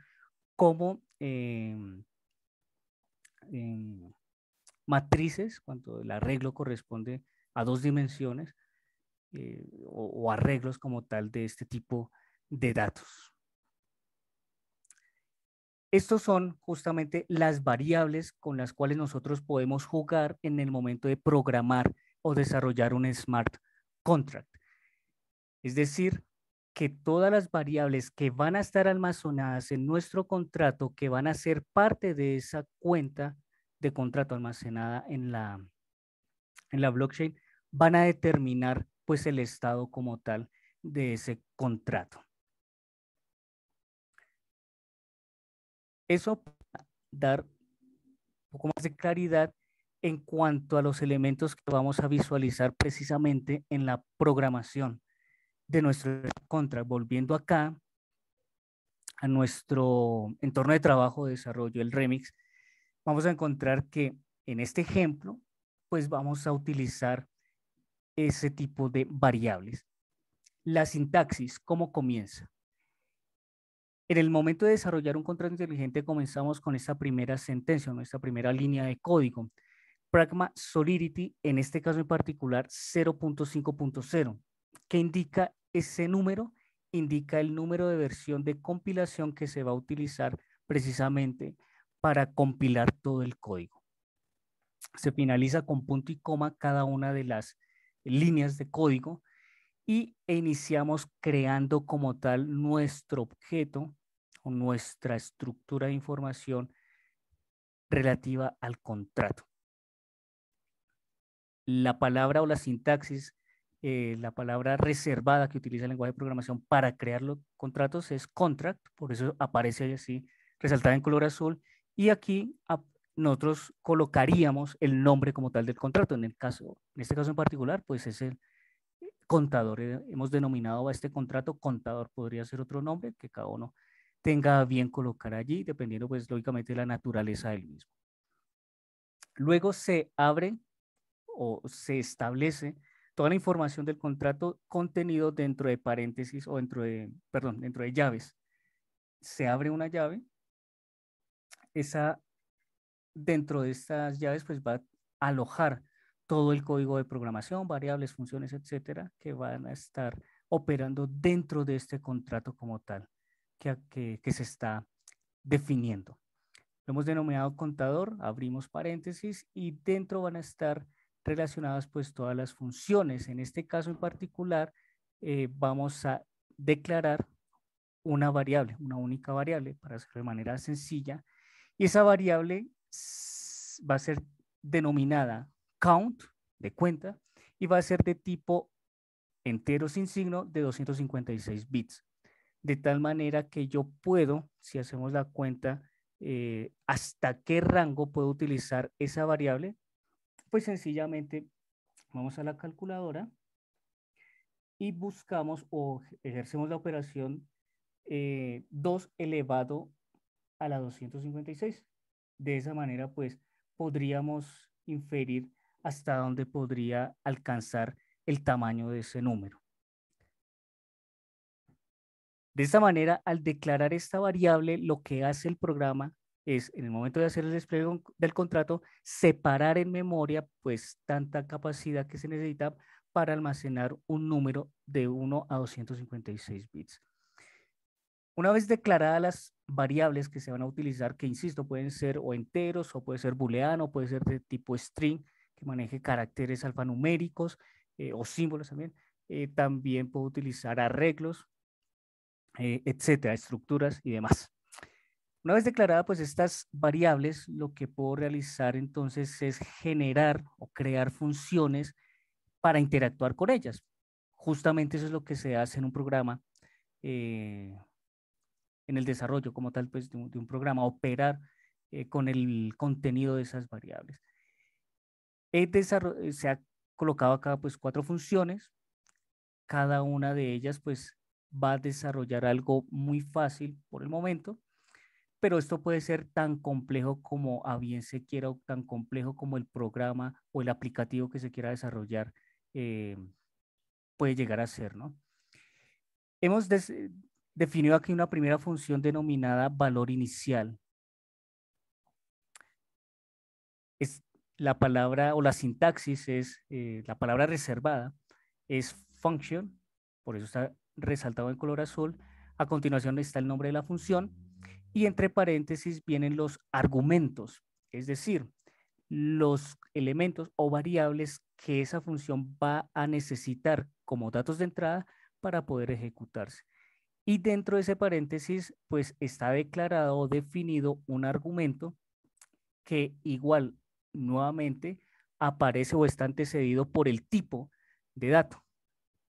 Speaker 1: como eh, matrices, cuando el arreglo corresponde a dos dimensiones, o arreglos como tal de este tipo de datos. Estos son justamente las variables con las cuales nosotros podemos jugar en el momento de programar o desarrollar un smart contract. Es decir, que todas las variables que van a estar almacenadas en nuestro contrato, que van a ser parte de esa cuenta de contrato almacenada en la, en la blockchain, van a determinar pues el estado como tal de ese contrato. Eso para dar un poco más de claridad en cuanto a los elementos que vamos a visualizar precisamente en la programación de nuestro contra. Volviendo acá a nuestro entorno de trabajo, de desarrollo, el remix, vamos a encontrar que en este ejemplo, pues vamos a utilizar ese tipo de variables. La sintaxis, ¿cómo comienza? En el momento de desarrollar un contrato inteligente comenzamos con esta primera sentencia, nuestra primera línea de código. Pragma Solidity, en este caso en particular 0.5.0, que indica ese número, indica el número de versión de compilación que se va a utilizar precisamente para compilar todo el código. Se finaliza con punto y coma cada una de las líneas de código y iniciamos creando como tal nuestro objeto nuestra estructura de información relativa al contrato. La palabra o la sintaxis, eh, la palabra reservada que utiliza el lenguaje de programación para crear los contratos es contract, por eso aparece ahí así, resaltada en color azul, y aquí nosotros colocaríamos el nombre como tal del contrato. En, el caso, en este caso en particular, pues es el contador. Eh, hemos denominado a este contrato contador, podría ser otro nombre que cada uno tenga bien colocar allí, dependiendo pues lógicamente de la naturaleza del mismo. Luego se abre o se establece toda la información del contrato contenido dentro de paréntesis o dentro de, perdón, dentro de llaves. Se abre una llave, esa, dentro de estas llaves pues va a alojar todo el código de programación, variables, funciones, etcétera, que van a estar operando dentro de este contrato como tal que, se está definiendo. Lo hemos denominado contador, abrimos paréntesis y dentro van a estar relacionadas pues todas las funciones. En este caso en particular eh, vamos a declarar una variable, una única variable para hacerlo de manera sencilla y esa variable va a ser denominada count de cuenta y va a ser de tipo entero sin signo de 256 bits de tal manera que yo puedo, si hacemos la cuenta, eh, hasta qué rango puedo utilizar esa variable, pues sencillamente vamos a la calculadora y buscamos o ejercemos la operación 2 eh, elevado a la 256. De esa manera, pues, podríamos inferir hasta dónde podría alcanzar el tamaño de ese número. De esta manera, al declarar esta variable, lo que hace el programa es, en el momento de hacer el despliegue del contrato, separar en memoria pues tanta capacidad que se necesita para almacenar un número de 1 a 256 bits. Una vez declaradas las variables que se van a utilizar, que insisto, pueden ser o enteros, o puede ser booleano, puede ser de tipo string, que maneje caracteres alfanuméricos eh, o símbolos también, eh, también puedo utilizar arreglos, eh, etcétera, estructuras y demás. Una vez declarada pues estas variables, lo que puedo realizar entonces es generar o crear funciones para interactuar con ellas. Justamente eso es lo que se hace en un programa, eh, en el desarrollo como tal pues de un, programa, operar eh, con el contenido de esas variables. se ha colocado acá pues cuatro funciones, cada una de ellas pues va a desarrollar algo muy fácil por el momento, pero esto puede ser tan complejo como a bien se quiera o tan complejo como el programa o el aplicativo que se quiera desarrollar eh, puede llegar a ser, ¿no? Hemos eh, definido aquí una primera función denominada valor inicial. Es la palabra o la sintaxis es, eh, la palabra reservada es function, por eso está resaltado en color azul. A continuación está el nombre de la función y entre paréntesis vienen los argumentos, es decir, los elementos o variables que esa función va a necesitar como datos de entrada para poder ejecutarse. Y dentro de ese paréntesis, pues está declarado o definido un argumento que igual nuevamente aparece o está antecedido por el tipo de dato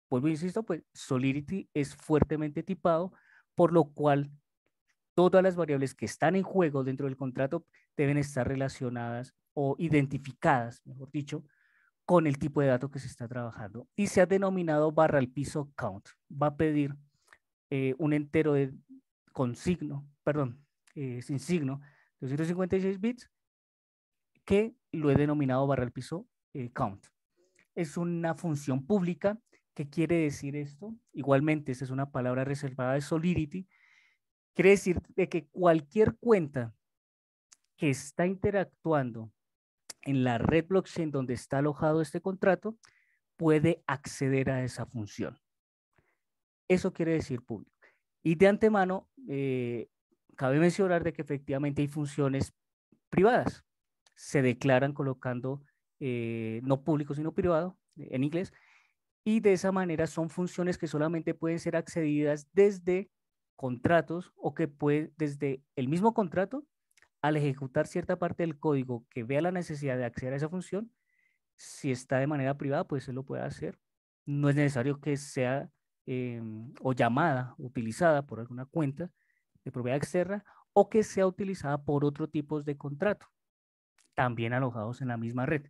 Speaker 1: vuelvo e insisto, pues Solidity es fuertemente tipado, por lo cual todas las variables que están en juego dentro del contrato deben estar relacionadas o identificadas, mejor dicho, con el tipo de dato que se está trabajando. Y se ha denominado barra al piso count. Va a pedir eh, un entero de, con signo, perdón, eh, sin signo, 256 bits, que lo he denominado barra al piso eh, count. Es una función pública ¿Qué quiere decir esto? Igualmente, esta es una palabra reservada de Solidity. Quiere decir de que cualquier cuenta que está interactuando en la red blockchain donde está alojado este contrato puede acceder a esa función. Eso quiere decir público. Y de antemano, eh, cabe mencionar de que efectivamente hay funciones privadas. Se declaran colocando eh, no público, sino privado, en inglés, y de esa manera son funciones que solamente pueden ser accedidas desde contratos o que puede desde el mismo contrato al ejecutar cierta parte del código que vea la necesidad de acceder a esa función, si está de manera privada, pues se lo puede hacer. No es necesario que sea em, o llamada, utilizada por alguna cuenta de propiedad externa o que sea utilizada por otro tipo de contrato, también alojados en la misma red,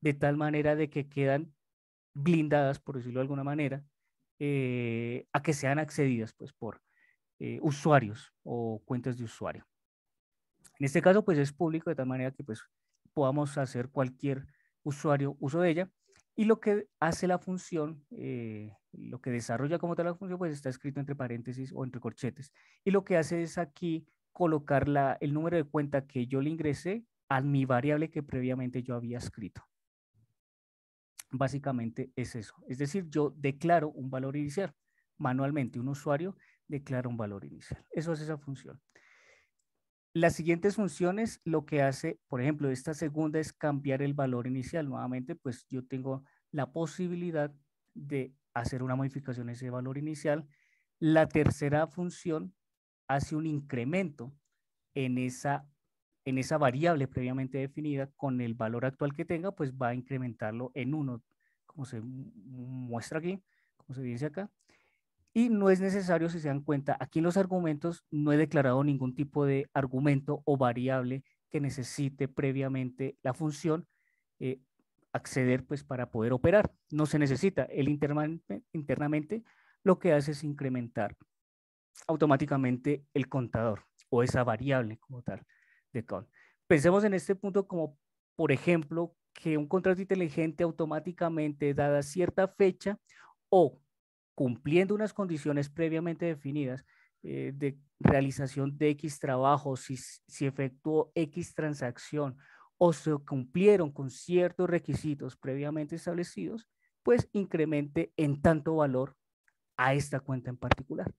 Speaker 1: de tal manera de que quedan blindadas, por decirlo de alguna manera, eh, a que sean accedidas pues, por eh, usuarios o cuentas de usuario. En este caso, pues es público de tal manera que pues, podamos hacer cualquier usuario uso de ella. Y lo que hace la función, eh, lo que desarrolla como tal la función, pues está escrito entre paréntesis o entre corchetes. Y lo que hace es aquí colocar el número de cuenta que yo le ingresé a mi variable que previamente yo había escrito. Básicamente es eso. Es decir, yo declaro un valor inicial. Manualmente, un usuario declara un valor inicial. Eso es esa función. Las siguientes funciones lo que hace, por ejemplo, esta segunda es cambiar el valor inicial. Nuevamente, pues yo tengo la posibilidad de hacer una modificación ese valor inicial. La tercera función hace un incremento en esa en esa variable previamente definida con el valor actual que tenga, pues va a incrementarlo en uno, como se muestra aquí, como se dice acá. Y no es necesario, si se dan cuenta, aquí en los argumentos no he declarado ningún tipo de argumento o variable que necesite previamente la función eh, acceder pues para poder operar. No se necesita. Él internamente, internamente lo que hace es incrementar automáticamente el contador o esa variable como tal. Pensemos en este punto como, por ejemplo, que un contrato inteligente automáticamente, dada cierta fecha o cumpliendo unas condiciones previamente definidas eh, de realización de X trabajo, si, si efectuó X transacción o se cumplieron con ciertos requisitos previamente establecidos, pues incremente en tanto valor a esta cuenta en particular.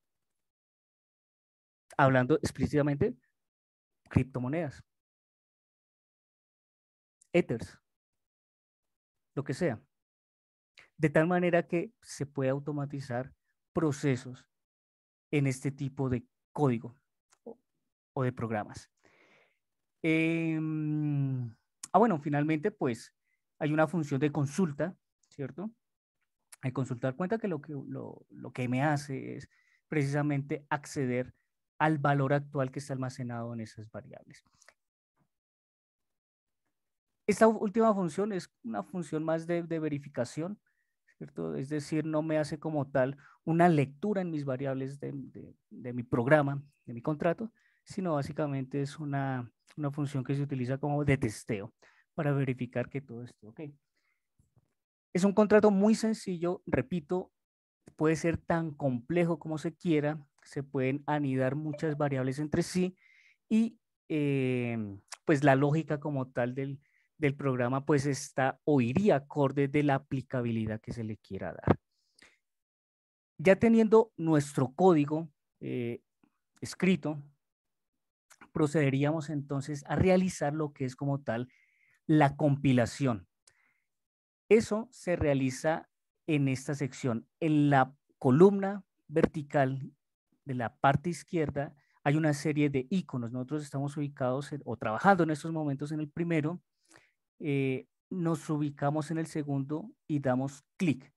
Speaker 1: Hablando
Speaker 2: explícitamente criptomonedas, ethers,
Speaker 1: lo que sea. De tal manera que se puede automatizar procesos en este tipo de código o de programas. Em, ah, bueno, finalmente, pues hay una función de consulta, ¿cierto? Hay consultar cuenta que lo que, lo, lo que me hace es precisamente acceder al valor actual que está almacenado en esas variables. Esta última función es una función más de, verificación, ¿cierto? Es decir, no me hace como tal una lectura en mis variables de, mi programa, de mi contrato, sino básicamente es una, una, función que se utiliza como de testeo para verificar que todo esté ok. Es un contrato muy sencillo, repito, puede ser tan complejo como se quiera, se pueden anidar muchas variables entre sí y em, pues la lógica como tal del, programa pues está o iría acorde de la aplicabilidad que se le quiera dar. Ya teniendo nuestro código eh, escrito, procederíamos entonces a realizar lo que es como tal la compilación. Eso se realiza en esta sección, en la columna vertical de la parte izquierda, hay una serie de iconos. Nosotros estamos ubicados o trabajando en estos momentos en el primero. Eh, nos ubicamos en el segundo y damos clic,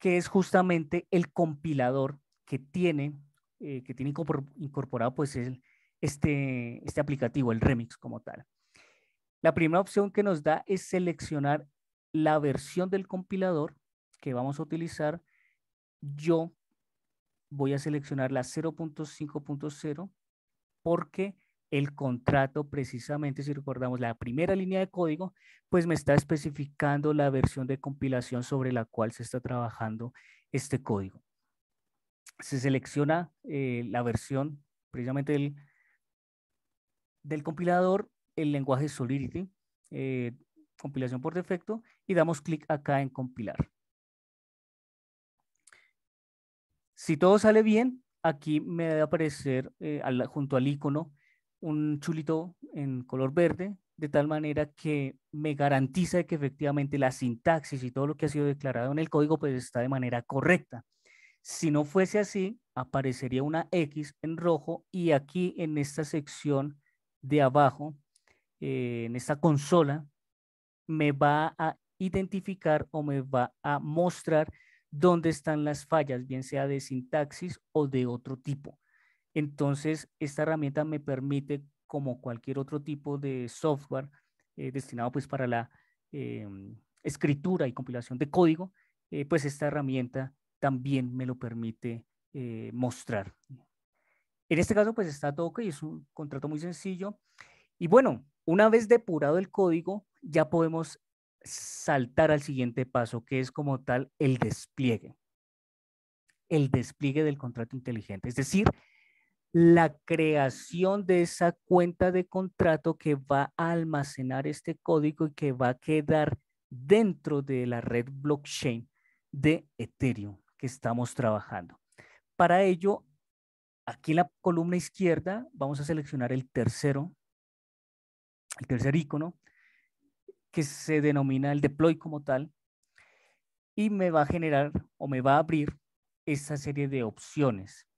Speaker 1: que es justamente el compilador que tiene, eh, que tiene incorporado pues el, este, este aplicativo, el Remix como tal. La primera opción que nos da es seleccionar la versión del compilador que vamos a utilizar. Yo voy a seleccionar la 0.5.0 porque el contrato precisamente, si recordamos la primera línea de código, pues me está especificando la versión de compilación sobre la cual se está trabajando este código. Se selecciona eh, la versión precisamente del, del compilador, el lenguaje Solidity, eh, compilación por defecto, y damos clic acá en compilar. Si todo sale bien, aquí me debe aparecer eh, junto al icono un chulito en color verde, de tal manera que me garantiza que efectivamente la sintaxis y todo lo que ha sido declarado en el código pues está de manera correcta. Si no fuese así, aparecería una X en rojo y aquí en esta sección de abajo, eh, en esta consola, me va a identificar o me va a mostrar dónde están las fallas, bien sea de sintaxis o de otro tipo. Entonces, esta herramienta me permite, como cualquier otro tipo de software eh, destinado pues, para la eh, escritura y compilación de código, eh, pues esta herramienta también me lo permite mostrar. En este caso, pues está todo ok, es un contrato muy sencillo. Y bueno, una vez depurado el código, ya podemos saltar al siguiente paso, que es como tal el despliegue. El despliegue del contrato inteligente, es decir, la creación de esa cuenta de contrato que va a almacenar este código y que va a quedar dentro de la red blockchain de Ethereum que estamos trabajando. Para ello, aquí en la columna izquierda vamos a seleccionar el tercero, el tercer icono, que se denomina el deploy como tal, y me va a generar o me va a abrir esa serie de opciones.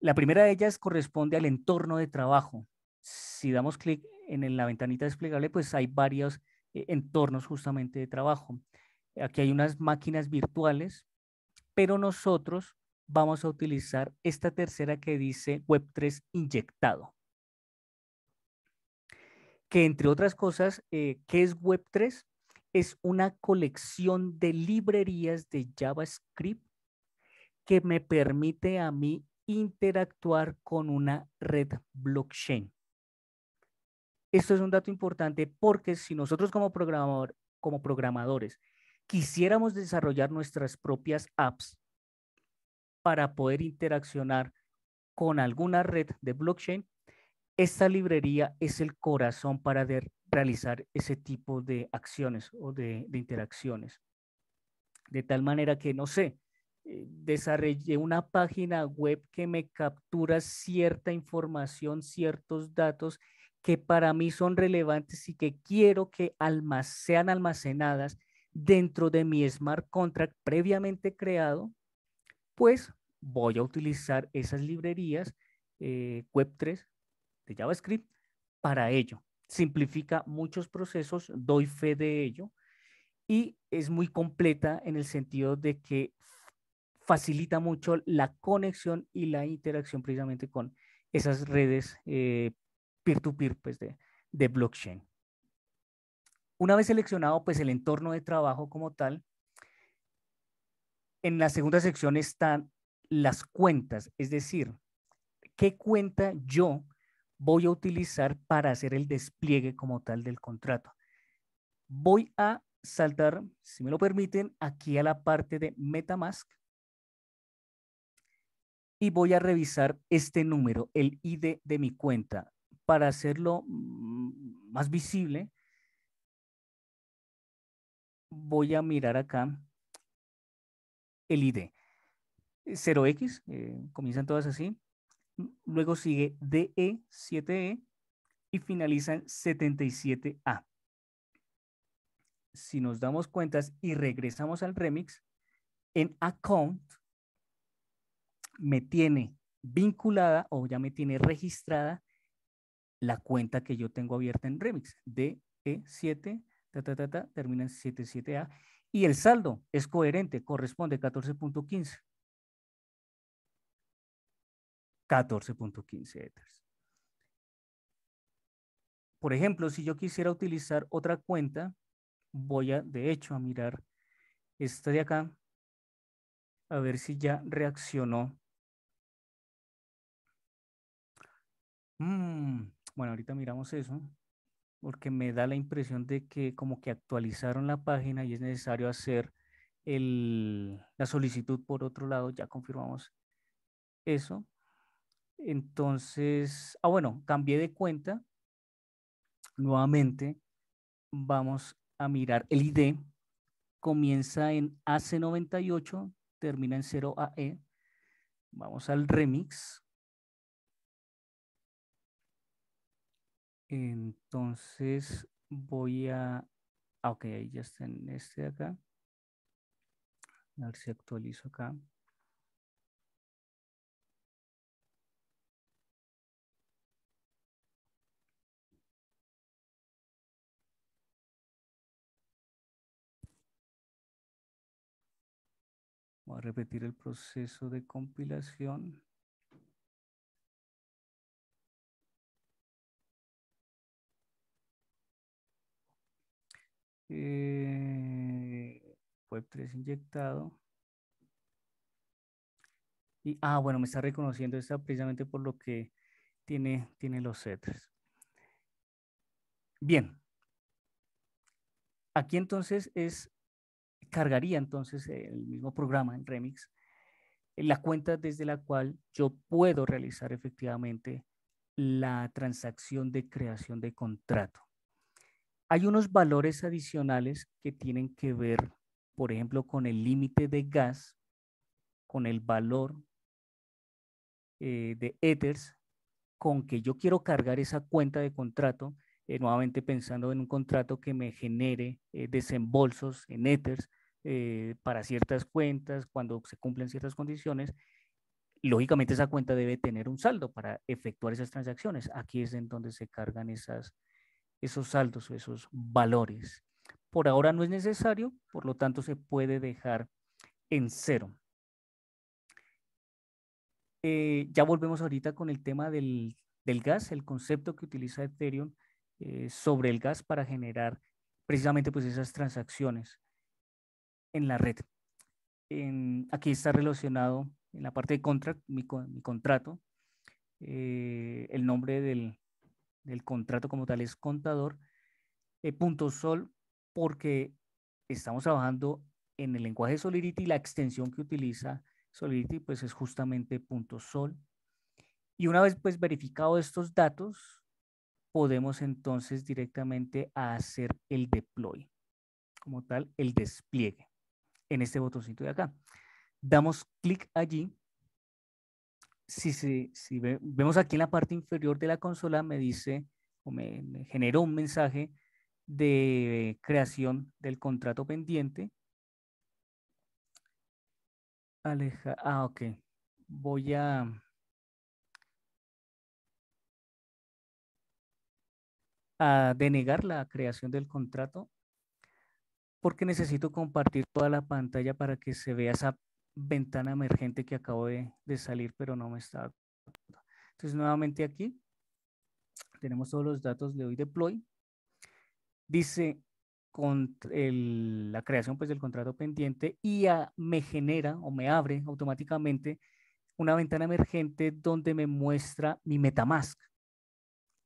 Speaker 1: La primera de ellas corresponde al entorno de trabajo. Si damos clic en la ventanita desplegable, pues hay varios eh, entornos justamente de trabajo. Aquí hay unas máquinas virtuales, pero nosotros vamos a utilizar esta tercera que dice Web3 inyectado que entre otras cosas, eh, ¿qué es Web3? Es una colección de librerías de JavaScript que me permite a mí interactuar con una red blockchain. Esto es un dato importante porque si nosotros como, como programadores quisiéramos desarrollar nuestras propias apps para poder interaccionar con alguna red de blockchain, esta librería es el corazón para realizar ese tipo de acciones o de, interacciones. De tal manera que, no sé, eh, desarrollé una página web que me captura cierta información, ciertos datos que para mí son relevantes y que quiero que sean almacenadas dentro de mi smart contract previamente creado, pues voy a utilizar esas librerías eh, Web3 JavaScript para ello. Simplifica muchos procesos, doy fe de ello y es muy completa en el sentido de que facilita mucho la conexión y la interacción precisamente con esas redes eh, peer-to-peer pues, de, de blockchain. Una vez seleccionado pues, el entorno de trabajo como tal, en la segunda sección están las cuentas, es decir, ¿qué cuenta yo voy a utilizar para hacer el despliegue como tal del contrato. Voy a saltar, si me lo permiten, aquí a la parte de Metamask y voy a revisar este número, el ID de mi cuenta, para hacerlo mm, más visible. Voy a mirar acá el ID. 0x, eh, comienzan todas así, luego sigue DE, 7E e, y finaliza en 77A. Si nos damos cuentas y regresamos al remix, en account me tiene vinculada o ya me tiene registrada la cuenta que yo tengo abierta en remix, DE7, termina en 77A, y el saldo es coherente, corresponde 14.15. 14.15 Por ejemplo, si yo quisiera utilizar otra cuenta, voy a, de hecho, a mirar esta de acá, a ver si ya reaccionó. Mm, bueno, ahorita miramos eso, porque me da la impresión de que como que actualizaron la página y es necesario hacer la solicitud por otro lado, ya confirmamos eso. Entonces, ah, bueno, cambié de cuenta. Nuevamente, vamos a mirar el ID. Comienza en AC98, termina en 0AE. Vamos al remix. Entonces voy a... Ah, ok, ahí ya está en este de acá. A ver si actualizo acá.
Speaker 2: Voy a repetir el proceso de compilación.
Speaker 1: Eh, Web3 inyectado. Y, ah, bueno, me está reconociendo esta precisamente por lo que tiene, tiene los 3 Bien. Aquí entonces es cargaría entonces el mismo programa en Remix, la cuenta desde la cual yo puedo realizar efectivamente la transacción de creación de contrato. Hay unos valores adicionales que tienen que ver, por ejemplo, con el límite de gas, con el valor eh, de Ethers, con que yo quiero cargar esa cuenta de contrato eh, nuevamente pensando en un contrato que me genere eh, desembolsos en Ethers eh, para ciertas cuentas cuando se cumplen ciertas condiciones. Lógicamente esa cuenta debe tener un saldo para efectuar esas transacciones. Aquí es en donde se cargan esas, esos saldos o esos valores. Por ahora no es necesario, por lo tanto se puede dejar en cero. ya volvemos ahorita con el tema del, del gas, el concepto que utiliza Ethereum eh, sobre el gas para generar precisamente pues esas transacciones en la red. aquí está relacionado en la parte de contract, mi, mi contrato. Eh, el nombre del, contrato como tal es contador. Eh, punto sol porque estamos trabajando en el lenguaje Solidity la extensión que utiliza Solidity pues es justamente punto sol. Y una vez pues verificado estos datos, podemos entonces directamente hacer el deploy, como tal, el despliegue en este botoncito de acá. Damos clic allí. Si, vemos aquí en la parte inferior de la consola, me dice o me, me generó un mensaje de creación del contrato pendiente. Aleja, ah, ok. Voy a a denegar la creación del contrato porque necesito compartir toda la pantalla para que se vea esa ventana emergente que acabo de, salir, pero no me está. Entonces, nuevamente aquí tenemos todos los datos, de hoy deploy. Dice con la creación pues, del contrato pendiente y me genera o me abre automáticamente una ventana emergente donde me muestra mi Metamask.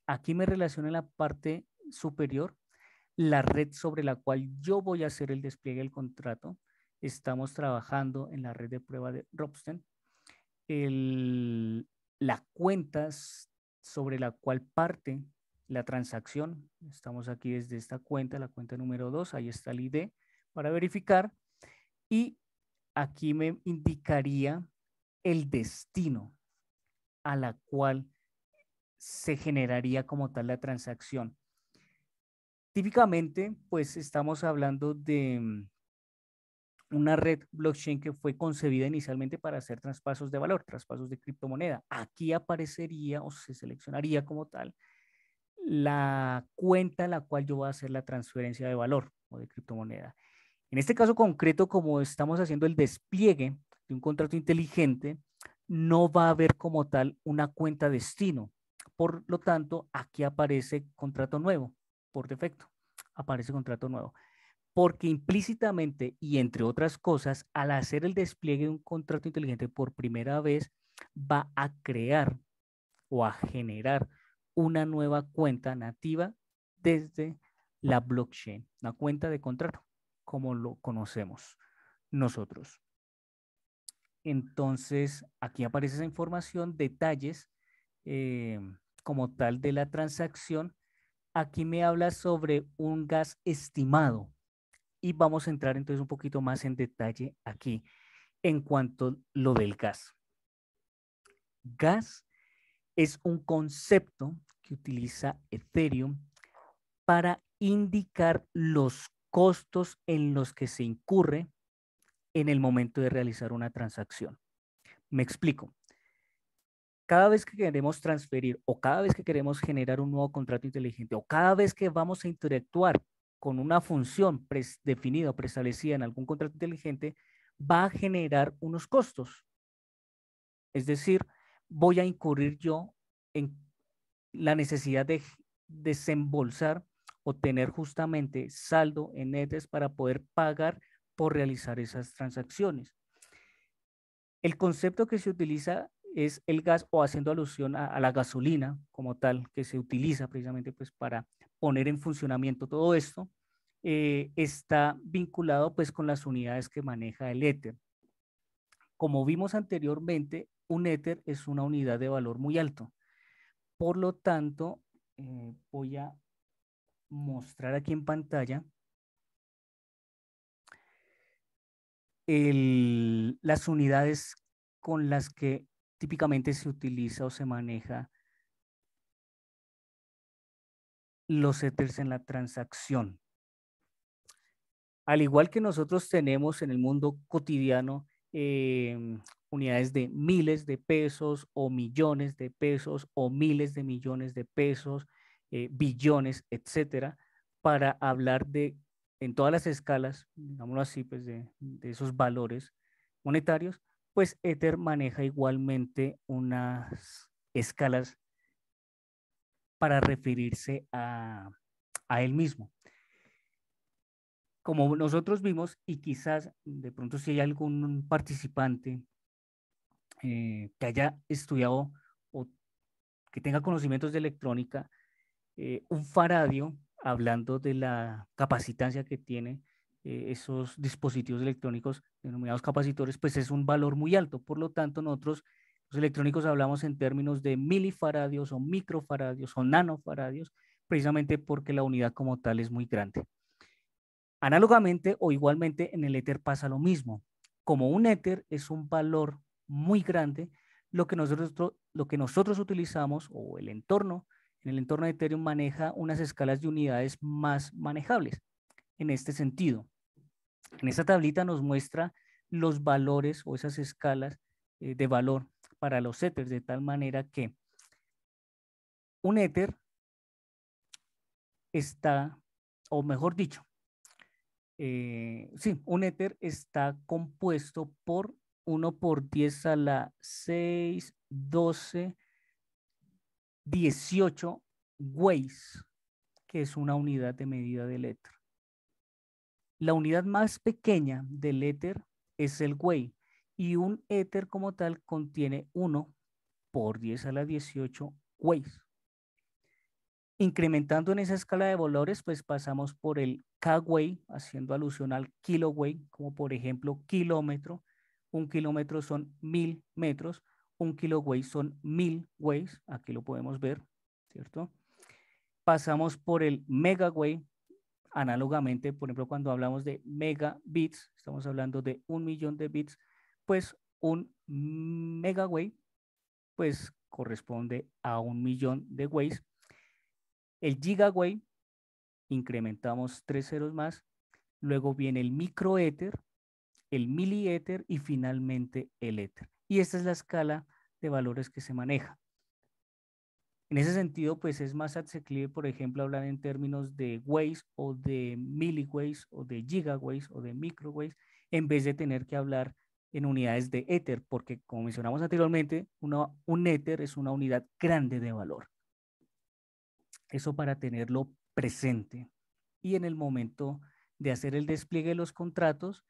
Speaker 1: Aquí me relaciona la parte superior, la red sobre la cual yo voy a hacer el despliegue del contrato. Estamos trabajando en la red de prueba de Robsten. la cuentas sobre la cual parte la transacción. Estamos aquí desde esta cuenta, la cuenta número 2, ahí está el ID para verificar. Y aquí me indicaría el destino a la cual se generaría como tal la transacción. Típicamente, pues estamos hablando de mm, una red blockchain que fue concebida inicialmente para hacer traspasos de valor, traspasos de criptomoneda. Aquí aparecería o se seleccionaría como tal la cuenta a la cual yo voy a hacer la transferencia de valor o de criptomoneda. En este caso concreto, como estamos haciendo el despliegue de un contrato inteligente, no va a haber como tal una cuenta destino, por lo tanto, aquí aparece contrato nuevo, por defecto, aparece contrato nuevo. Porque implícitamente y entre otras cosas, al hacer el despliegue de un contrato inteligente por primera vez, va a crear o a generar una nueva cuenta nativa desde la blockchain, una cuenta de contrato, como lo conocemos nosotros. Entonces, aquí aparece esa información, detalles eh, como tal de la transacción, aquí me habla sobre un gas estimado y vamos a entrar entonces un poquito más en detalle aquí en cuanto lo del gas. Gas es un concepto que utiliza Ethereum para indicar los costos en los que se incurre en el momento de realizar una transacción. Me explico cada vez que queremos transferir o cada vez que queremos generar un nuevo contrato inteligente o cada vez que vamos a interactuar con una función definida o preestablecida en algún contrato inteligente, va a generar unos costos. Es decir, voy a incurrir yo en la necesidad de desembolsar o tener justamente saldo en netes para poder pagar por realizar esas transacciones. El concepto que se utiliza es el gas o haciendo alusión a, la gasolina como tal que se utiliza precisamente pues para poner en funcionamiento todo esto, eh, está vinculado pues con las unidades que maneja el éter. Como vimos anteriormente, un éter es una unidad de valor muy alto. Por lo tanto, eh, voy a mostrar aquí en pantalla las unidades con las que típicamente se utiliza o se maneja los ethers en la transacción. Al igual que nosotros tenemos en el mundo cotidiano eh, unidades de miles de pesos o millones de pesos o miles de millones de pesos, eh, billones, etcétera, para hablar de, en todas las escalas, digámoslo así, pues de esos valores monetarios, pues Ether maneja igualmente unas escalas para referirse a, él mismo. Como nosotros vimos, y quizás de pronto si hay algún participante eh, que haya estudiado o que tenga conocimientos de electrónica, eh, un faradio, hablando de la capacitancia que tiene eh, esos dispositivos electrónicos denominados capacitores, pues es un valor muy alto. Por lo tanto, nosotros los electrónicos hablamos en términos de milifaradios o microfaradios o nanofaradios, precisamente porque la unidad como tal es muy grande. Análogamente o igualmente en el éter pasa lo mismo. Como un éter es un valor muy grande, lo que nosotros, lo que nosotros utilizamos o el entorno, en el entorno de Ethereum maneja unas escalas de unidades más manejables en este sentido. En esta tablita nos muestra los valores o esas escalas eh, de valor para los éteres, de tal manera que un éter está, o mejor dicho, eh, sí, un éter está compuesto por 1 por 10 a la 6, 12, 18 weis, que es una unidad de medida del éter. La unidad más pequeña del éter es el wey y un éter como tal contiene 1 por 10 a la 18 weys. Incrementando en esa escala de valores, pues pasamos por el K-Way, haciendo alusión al kiloway, como por ejemplo kilómetro. Un kilómetro son mil metros, un kiloway son mil ways, aquí lo podemos ver, ¿cierto? Pasamos por el megaway, Análogamente, por ejemplo, cuando hablamos de megabits, estamos hablando de un millón de bits, pues un megaway, pues corresponde a un millón de ways. El gigaway, incrementamos tres ceros más. Luego viene el microether, el milliether y finalmente el éter. Y esta es la escala de valores que se maneja. En ese sentido, pues es más accesible, por ejemplo, hablar en términos de ways o de milliways o de gigaways o de microwaves en vez de tener que hablar en unidades de éter, porque como mencionamos anteriormente, una, un éter es una unidad grande de valor. Eso para tenerlo presente. Y en el momento de hacer el despliegue de los contratos,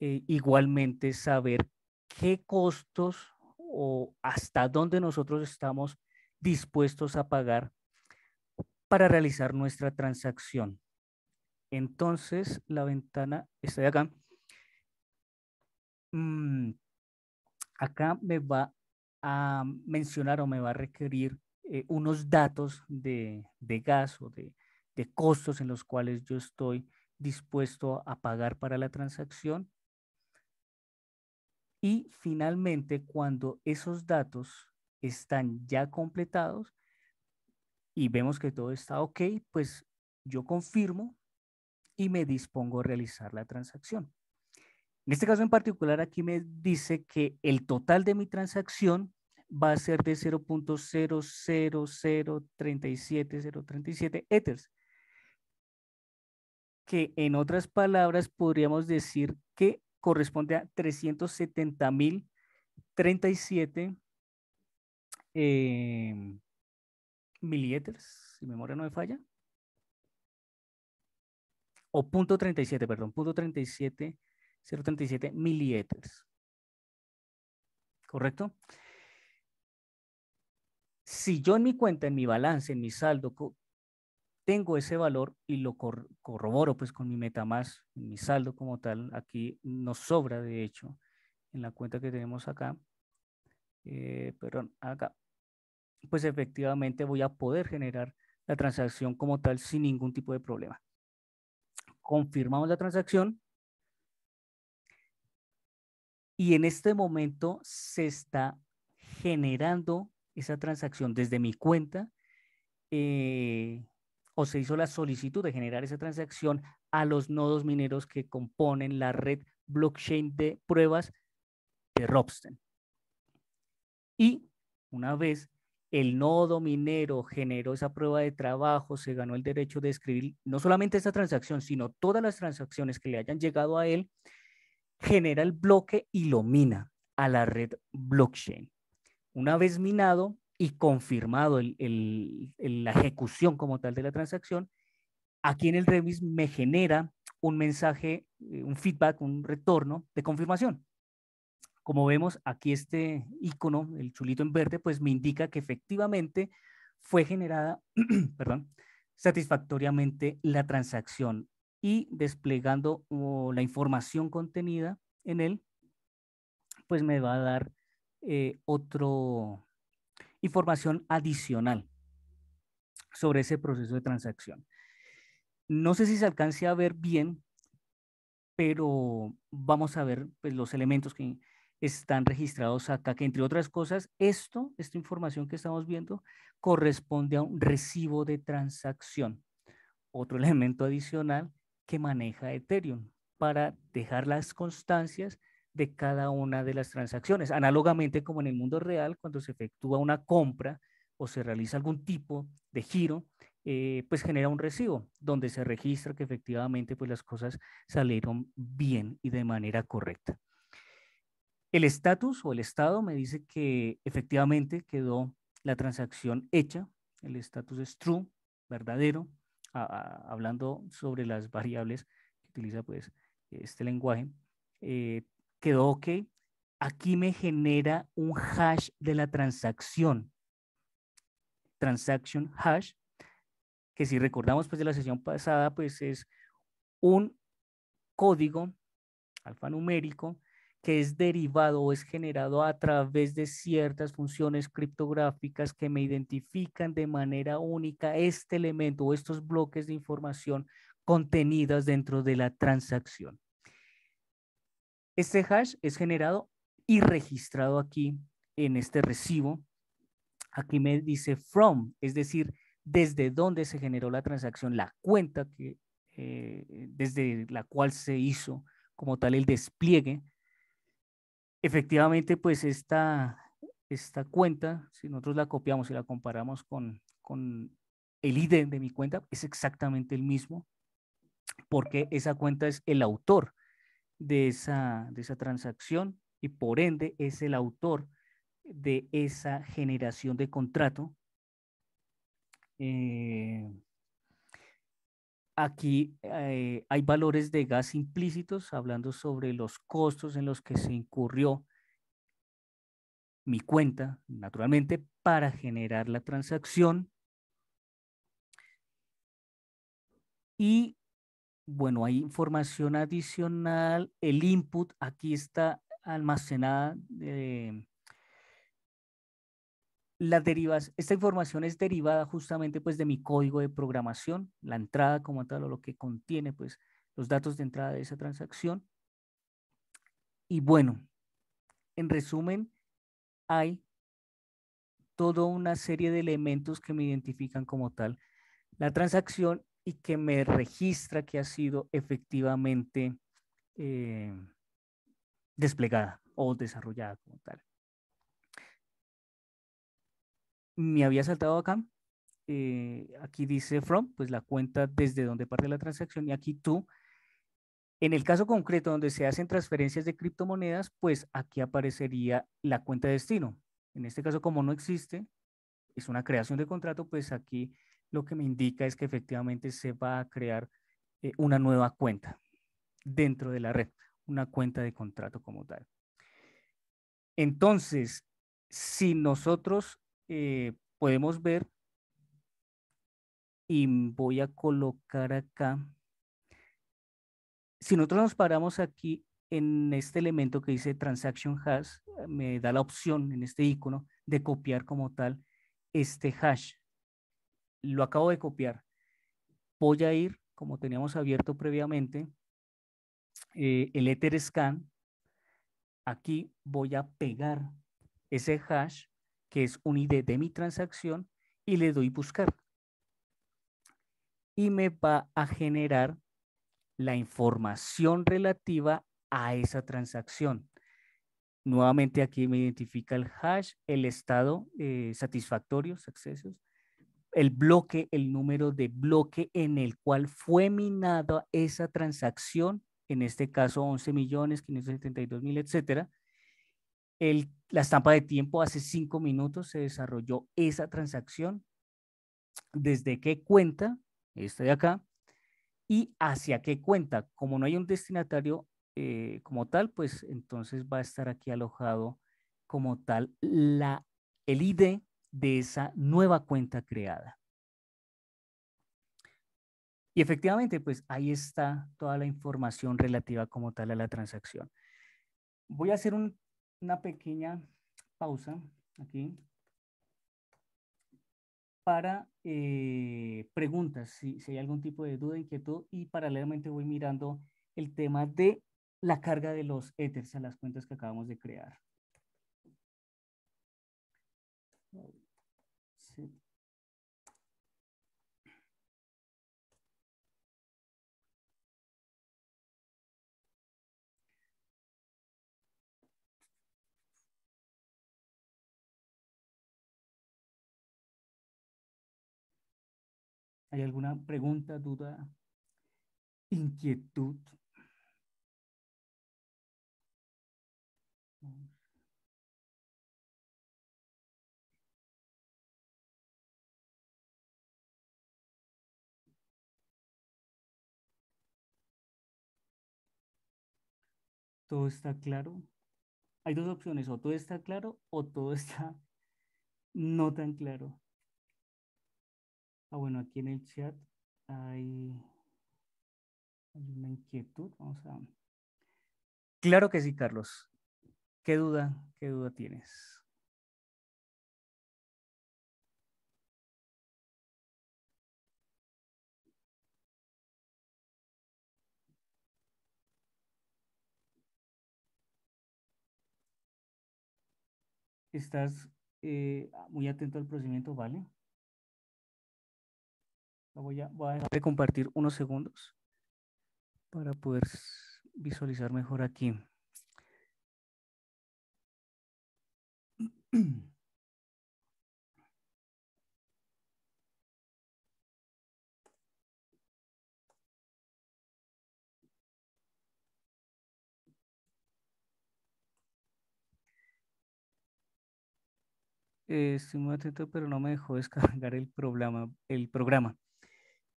Speaker 1: eh, igualmente saber qué costos o hasta dónde nosotros estamos dispuestos a pagar para realizar nuestra transacción. Entonces, la ventana está de acá. Mm, acá me va a mencionar o me va a requerir eh, unos datos de, gas o de, de costos en los cuales yo estoy dispuesto a pagar para la transacción. Y finalmente, cuando esos datos están ya completados y vemos que todo está ok, pues yo confirmo y me dispongo a realizar la transacción. En este caso en particular, aquí me dice que el total de mi transacción va a ser de 0.00037037 ethers, que en otras palabras podríamos decir que corresponde a 370.037 eh, si si memoria no me falla. O punto 37, perdón, punto 37, 037 milieters. ¿Correcto? Si yo en mi cuenta, en mi balance, en mi saldo, tengo ese valor y lo corroboro pues con mi meta más, mi saldo como tal, aquí nos sobra de hecho en la cuenta que tenemos acá, eh, perdón, acá, pues efectivamente voy a poder generar la transacción como tal sin ningún tipo de problema. Confirmamos la transacción. Y en este momento se está generando esa transacción desde mi cuenta eh, o se hizo la solicitud de generar esa transacción a los nodos mineros que componen la red blockchain de pruebas de Robsten. Y una vez el nodo minero generó esa prueba de trabajo, se ganó el derecho de escribir no solamente esta transacción, sino todas las transacciones que le hayan llegado a él, genera el bloque y lo mina a la red blockchain. Una vez minado y confirmado la ejecución como tal de la transacción, aquí en el remix me genera un mensaje, eh, un feedback, un retorno de confirmación. Como vemos aquí este icono, el chulito en verde, pues me indica que efectivamente fue generada, perdón, satisfactoriamente la transacción y desplegando la información contenida en él, pues me va a dar otra eh, otro información adicional sobre ese proceso de transacción. No sé si se alcance a ver bien, pero vamos a ver pues, los elementos que están registrados acá, que entre otras cosas, esto, esta información que estamos viendo, corresponde a un recibo de transacción. Otro elemento adicional que maneja Ethereum para dejar las constancias de cada una de las transacciones. Análogamente como en el mundo real, cuando se efectúa una compra o se realiza algún tipo de giro, eh, pues genera un recibo donde se registra que efectivamente pues las cosas salieron bien y de manera correcta. El estatus o el estado me dice que efectivamente quedó la transacción hecha, el estatus es true, verdadero, hablando sobre las variables que utiliza pues este lenguaje, eh, quedó ok. Aquí me genera un hash de la transacción, transaction hash, que si recordamos pues de la sesión pasada, pues es un código alfanumérico que es derivado o es generado a través de ciertas funciones criptográficas que me identifican de manera única este elemento o estos bloques de información contenidas dentro de la transacción. Este hash es generado y registrado aquí en este recibo. Aquí me dice from, es decir, desde dónde se generó la transacción, la cuenta que, eh, desde la cual se hizo como tal el despliegue Efectivamente, pues esta, esta cuenta, si nosotros la copiamos y la comparamos con, el ID de mi cuenta, es exactamente el mismo, porque esa cuenta es el autor de esa, de esa transacción y por ende es el autor de esa generación de contrato. Eh, Aquí eh, hay valores de gas implícitos hablando sobre los costos en los que se incurrió mi cuenta, naturalmente, para generar la transacción. Y bueno, hay información adicional, el input aquí está almacenada eh, esta información es derivada justamente pues de mi código de programación, la entrada como tal o lo que contiene pues los datos de entrada de esa transacción. Y bueno, en resumen, hay toda una serie de elementos que me identifican como tal la transacción y que me registra que ha sido efectivamente eh, desplegada o desarrollada como tal. me había saltado acá. Eh, aquí dice from, pues la cuenta desde donde parte la transacción y aquí tú. En el caso concreto donde se hacen transferencias de criptomonedas, pues aquí aparecería la cuenta de destino. En este caso, como no existe, es una creación de contrato, pues aquí lo que me indica es que efectivamente se va a crear eh, una nueva cuenta dentro de la red, una cuenta de contrato como tal. Entonces, si nosotros eh, podemos ver y voy a colocar acá. Si nosotros nos paramos aquí en este elemento que dice transaction hash, me da la opción en este icono de copiar como tal este hash. Lo acabo de copiar. Voy a ir, como teníamos abierto previamente, eh, el Ether Scan. Aquí voy a pegar ese hash que es un ID de mi transacción, y le doy buscar. Y me va a generar la información relativa a esa transacción. Nuevamente aquí me identifica el hash, el estado satisfactorio, eh, satisfactorios, accesos, el bloque, el número de bloque en el cual fue minada esa transacción, en este caso 11.572.000, millones, mil, etcétera, la estampa de tiempo hace cinco minutos se desarrolló esa transacción, desde qué cuenta, esta de acá, y hacia qué cuenta. Como no hay un destinatario eh, como tal, pues entonces va a estar aquí alojado como tal la, el ID de esa nueva cuenta creada. Y efectivamente, pues ahí está toda la información relativa como tal a la transacción. Voy a hacer un una pequeña pausa aquí para eh, preguntas, si, si, hay algún tipo de duda, inquietud, y paralelamente voy mirando el tema de la carga de los ethers a las cuentas que acabamos de crear.
Speaker 2: ¿Hay alguna pregunta, duda, inquietud?
Speaker 1: todo está claro. Hay dos opciones, o todo está claro o todo está no tan claro. Ah, bueno, aquí en el chat hay, una inquietud. Vamos a. Claro que sí, Carlos.
Speaker 2: ¿Qué duda, qué duda tienes?
Speaker 1: Estás eh, muy atento al procedimiento, ¿vale? Voy a, voy a compartir unos segundos para poder visualizar mejor aquí. Eh, estoy muy atento, pero no me dejó descargar el programa. El programa.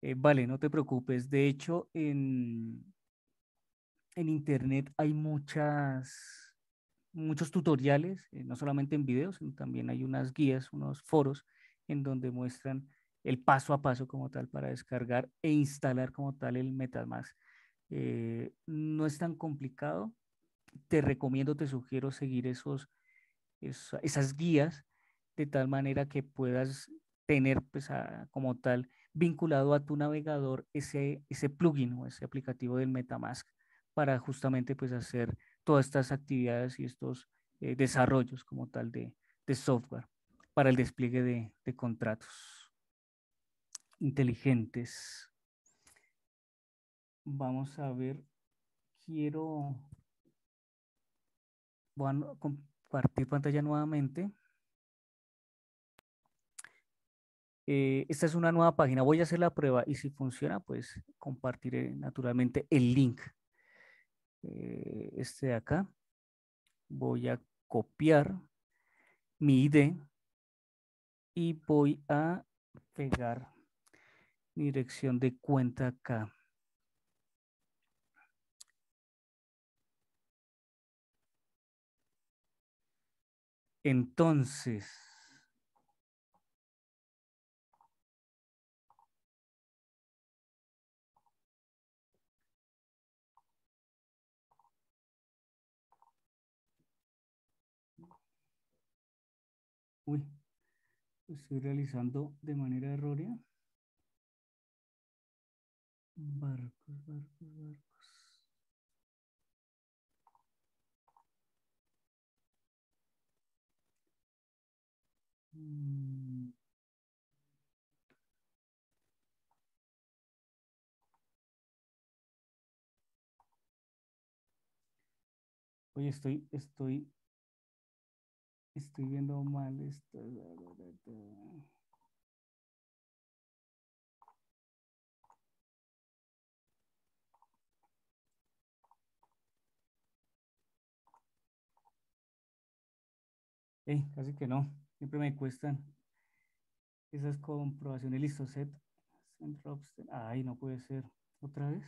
Speaker 1: Eh, vale, no te preocupes. De hecho, en, Internet hay muchas, muchos tutoriales, eh, no solamente en videos, sino también hay unas guías, unos foros en donde muestran el paso a paso como tal para descargar e instalar como tal el MetaMask. Eh, no es tan complicado. Te recomiendo, te sugiero seguir esas guías de tal manera que puedas tener pues, como tal vinculado a tu navegador ese, ese plugin o ese aplicativo del Metamask para justamente pues hacer todas estas actividades y estos eh, desarrollos como tal de, software para el despliegue de, contratos inteligentes. Vamos a ver, quiero compartir pantalla nuevamente. Eh, esta es una nueva página, voy a hacer la prueba y si funciona, pues compartiré naturalmente el link. Eh, este de acá, voy a copiar mi ID y voy a pegar mi dirección de cuenta acá.
Speaker 2: Entonces, estoy realizando de manera errónea. Barcos, barcos, barcos. Mm. Oye, estoy, estoy Estoy viendo mal esto.
Speaker 1: Hey, casi que no. Siempre me cuestan esas comprobaciones. Listo, set. Ay, no puede ser. ¿Otra vez?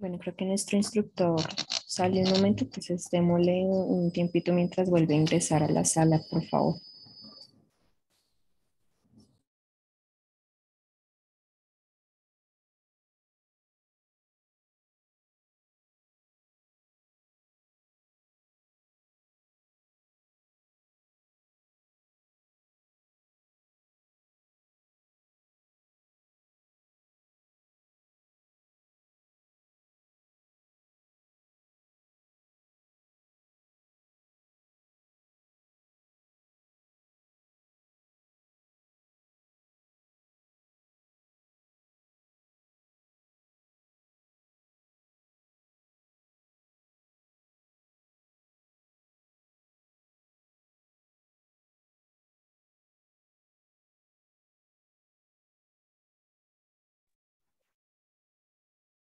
Speaker 2: Bueno, creo que nuestro
Speaker 1: instructor sale un momento, entonces pues, démosle este, un tiempito mientras vuelve a ingresar a la sala, por favor.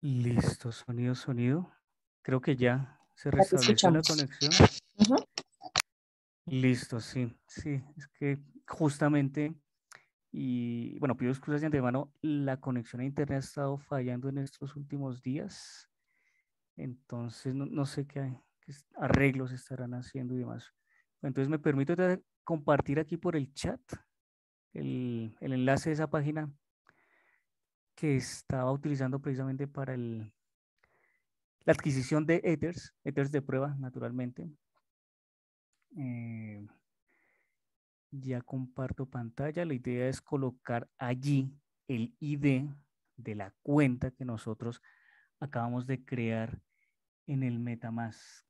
Speaker 1: Listo, sonido, sonido. Creo que ya se restableció la conexión. Listo, sí, sí. Es que justamente, y bueno, pido excusas de antemano, la conexión a internet ha estado fallando en estos últimos días. Entonces, no, sé qué, arreglos estarán haciendo y demás. Entonces, me permito compartir aquí por el chat el, el enlace de esa página que estaba utilizando precisamente para la adquisición de ethers, ethers de prueba, naturalmente. Eh, ya comparto pantalla. La idea es colocar allí el ID de la cuenta que nosotros acabamos de crear en el MetaMask.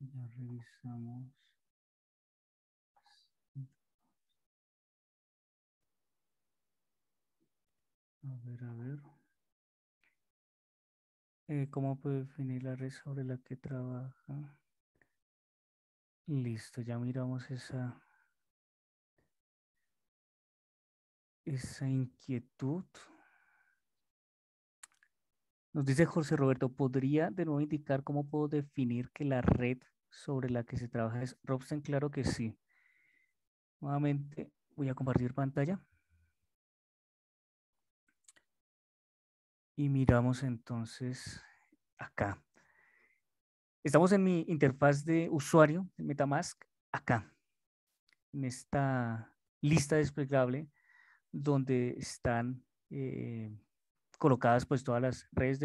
Speaker 2: Ya revisamos. A ver, a
Speaker 1: ver. Eh, ¿Cómo puedo definir la red sobre la que trabaja? Listo, ya miramos esa, esa inquietud. Nos dice Jorge Roberto, ¿podría de nuevo indicar cómo puedo definir que la red sobre la que se trabaja es Robson? Claro que sí. Nuevamente voy a compartir pantalla. Y miramos entonces acá. Estamos en mi interfaz de usuario, Metamask, acá, en esta lista desplegable donde están eh, colocadas pues todas las redes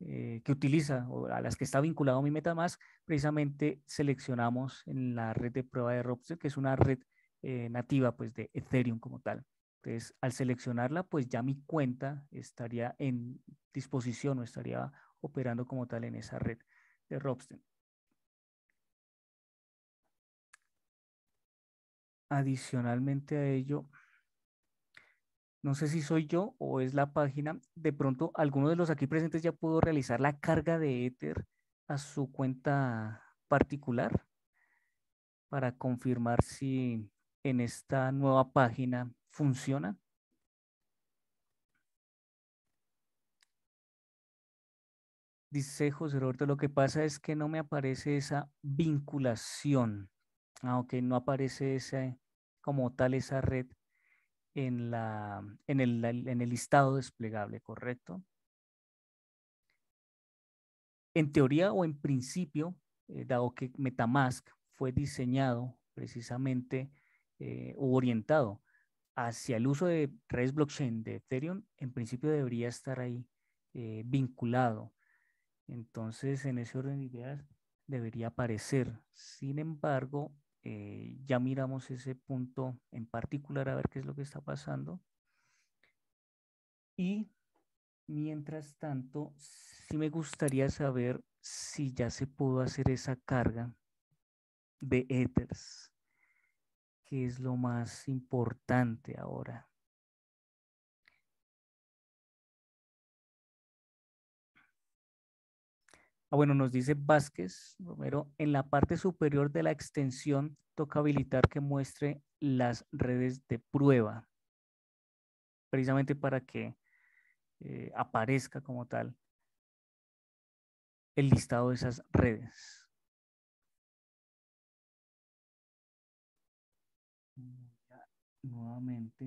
Speaker 1: eh, que utiliza o a las que está vinculado mi MetaMask, precisamente seleccionamos en la red de prueba de Robster, que es una red eh, nativa pues de Ethereum como tal. Entonces, al seleccionarla, pues ya mi cuenta estaría en disposición o estaría operando como tal en esa red de Robster. Adicionalmente a ello, no sé si soy yo o es la página, de pronto alguno de los aquí presentes ya pudo realizar la carga de Ether a su cuenta particular para confirmar si en esta nueva página funciona. Dice José Roberto, lo que pasa es que no me aparece esa vinculación, aunque ah, no aparece como tal esa red en, la, en, el, en el listado desplegable, ¿correcto? En teoría o en principio, eh, dado que Metamask fue diseñado precisamente o eh, orientado hacia el uso de redes blockchain de Ethereum, en principio debería estar ahí eh, vinculado. Entonces, en ese orden de ideas debería aparecer. Sin embargo, eh, ya miramos ese punto en particular a ver qué es lo que está pasando. Y mientras tanto, sí me gustaría saber si ya se pudo hacer esa carga de ethers, que es lo más importante ahora. Ah, bueno, nos dice Vázquez Romero, en la parte superior de la extensión toca habilitar que muestre las redes de prueba, precisamente para que eh, aparezca como tal el listado de
Speaker 2: esas redes. nuevamente.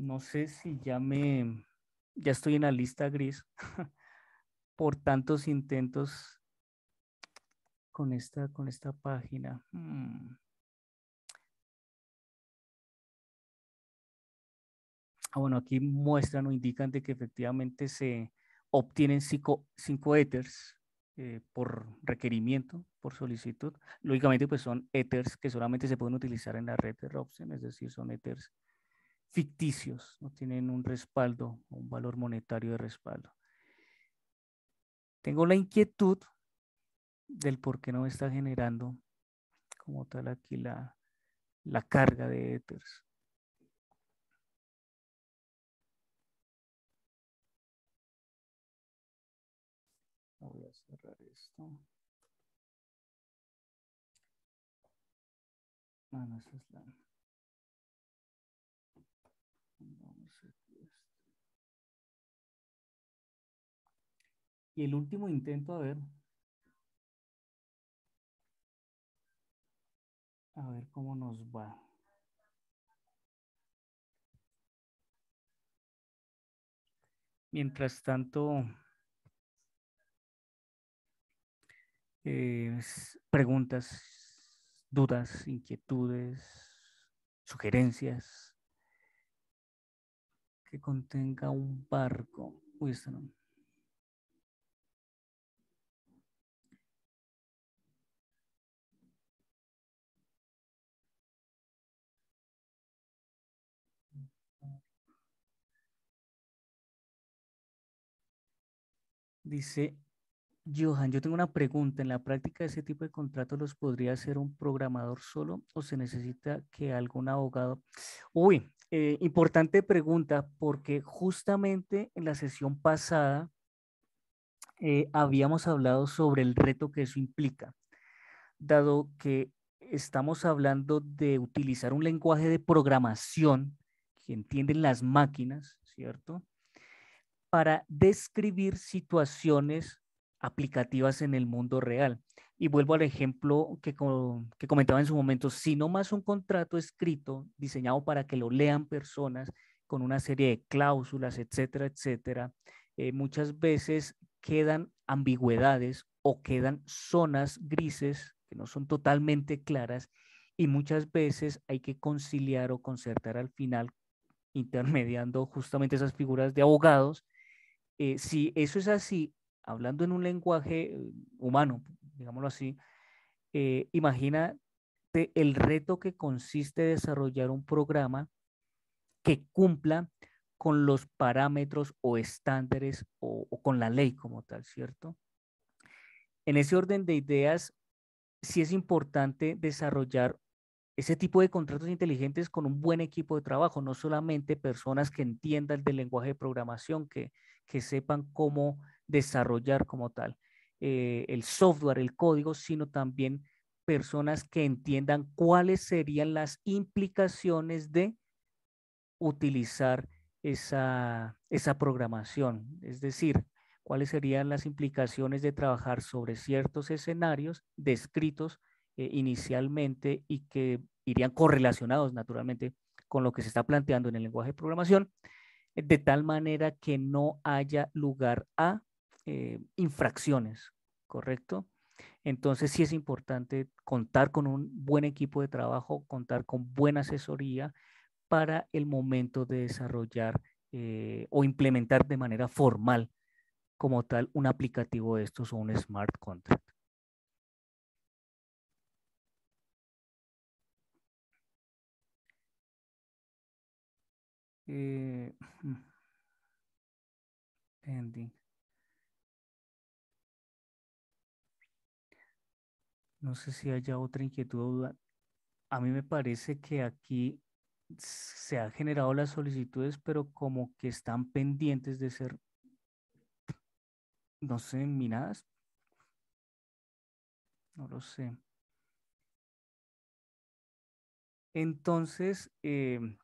Speaker 1: no sé si ya me, ya estoy en la lista gris por tantos intentos con esta, con esta página. Mm. Ah, bueno, aquí muestran o indican de que efectivamente se obtienen cinco, cinco ethers eh, por requerimiento, por solicitud. Lógicamente, pues son ethers que solamente se pueden utilizar en la red de Robson, es decir, son ethers ficticios, no tienen un respaldo, un valor monetario de respaldo. Tengo la inquietud del por qué no está generando como tal aquí la, la carga de Ethers.
Speaker 2: Voy a cerrar esto. Ah, Y el último intento, a ver. A ver cómo nos va.
Speaker 1: Mientras tanto, preguntas, dudas, inquietudes, sugerencias que contenga un barco. Uy, no. Dice Johan, yo tengo una pregunta. ¿En la práctica de ese tipo de contratos los podría hacer un programador solo o se necesita que algún abogado? Uy, eh, importante pregunta porque justamente en la sesión pasada eh, habíamos hablado sobre el reto que eso implica, dado que estamos hablando de utilizar un lenguaje de programación que entienden las máquinas, ¿cierto? para describir situaciones aplicativas en el mundo real. Y vuelvo al ejemplo que, que comentaba en su momento, si no más un contrato escrito diseñado para que lo lean personas con una serie de cláusulas, etcétera, etcétera, eh, muchas veces quedan ambigüedades o quedan zonas grises que no son totalmente claras y muchas veces hay que conciliar o concertar al final intermediando justamente esas figuras de abogados eh, si eso es así, hablando en un lenguaje eh, humano, digámoslo así, eh, imagínate el reto que consiste desarrollar un programa que cumpla con los parámetros o estándares o, o, con la ley como tal, ¿cierto? En ese orden de ideas, sí es importante desarrollar ese tipo de contratos inteligentes con un buen equipo de trabajo, no solamente personas que entiendan del lenguaje de programación, que, que sepan cómo desarrollar como tal eh, el software, el código, sino también personas que entiendan cuáles serían las implicaciones de utilizar esa, programación. Es decir, cuáles serían las implicaciones de trabajar sobre ciertos escenarios descritos eh, inicialmente y que irían correlacionados naturalmente con lo que se está planteando en el lenguaje de programación de tal manera que no haya lugar a eh, infracciones, ¿correcto? Entonces sí es importante contar con un buen equipo de trabajo, contar con buena asesoría para el momento de desarrollar eh, o implementar de manera formal como tal un aplicativo de estos o un smart contract.
Speaker 2: Eh,
Speaker 1: no sé si haya otra inquietud o duda. A mí me parece que aquí se han generado las solicitudes, pero como que están pendientes de ser, no sé, minadas.
Speaker 2: No lo sé.
Speaker 1: Entonces, em,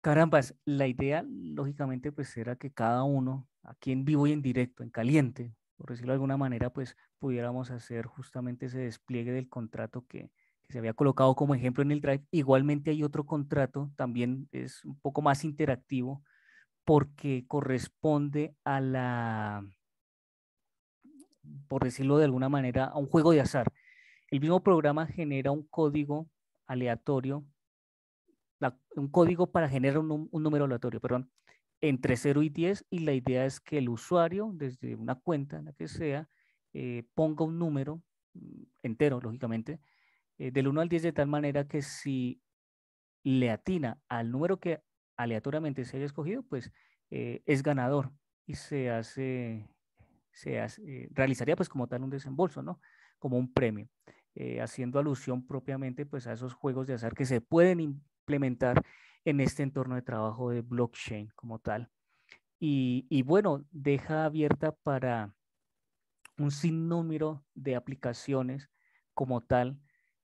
Speaker 1: Carambas, la idea lógicamente pues era que cada uno, aquí en vivo y en directo, en caliente, por decirlo de alguna manera, pues pudiéramos hacer justamente ese despliegue del contrato que, que se había colocado como ejemplo en el Drive. Igualmente hay otro contrato, también es un poco más interactivo porque corresponde a la, por decirlo de alguna manera, a un juego de azar. El mismo programa genera un código aleatorio un código para generar un, número aleatorio, perdón, entre 0 y 10 y la idea es que el usuario, desde una cuenta, la que sea, eh, ponga un número mm, entero, lógicamente, eh, del 1 al 10 de tal manera que si le atina al número que aleatoriamente se haya escogido, pues eh, es ganador y se hace, se hace, realizaría pues como tal un desembolso, ¿no? Como un premio, haciendo alusión propiamente pues a esos juegos de azar que se pueden implementar en este entorno de trabajo de blockchain como tal. Y, bueno, deja abierta para un sinnúmero de aplicaciones como tal,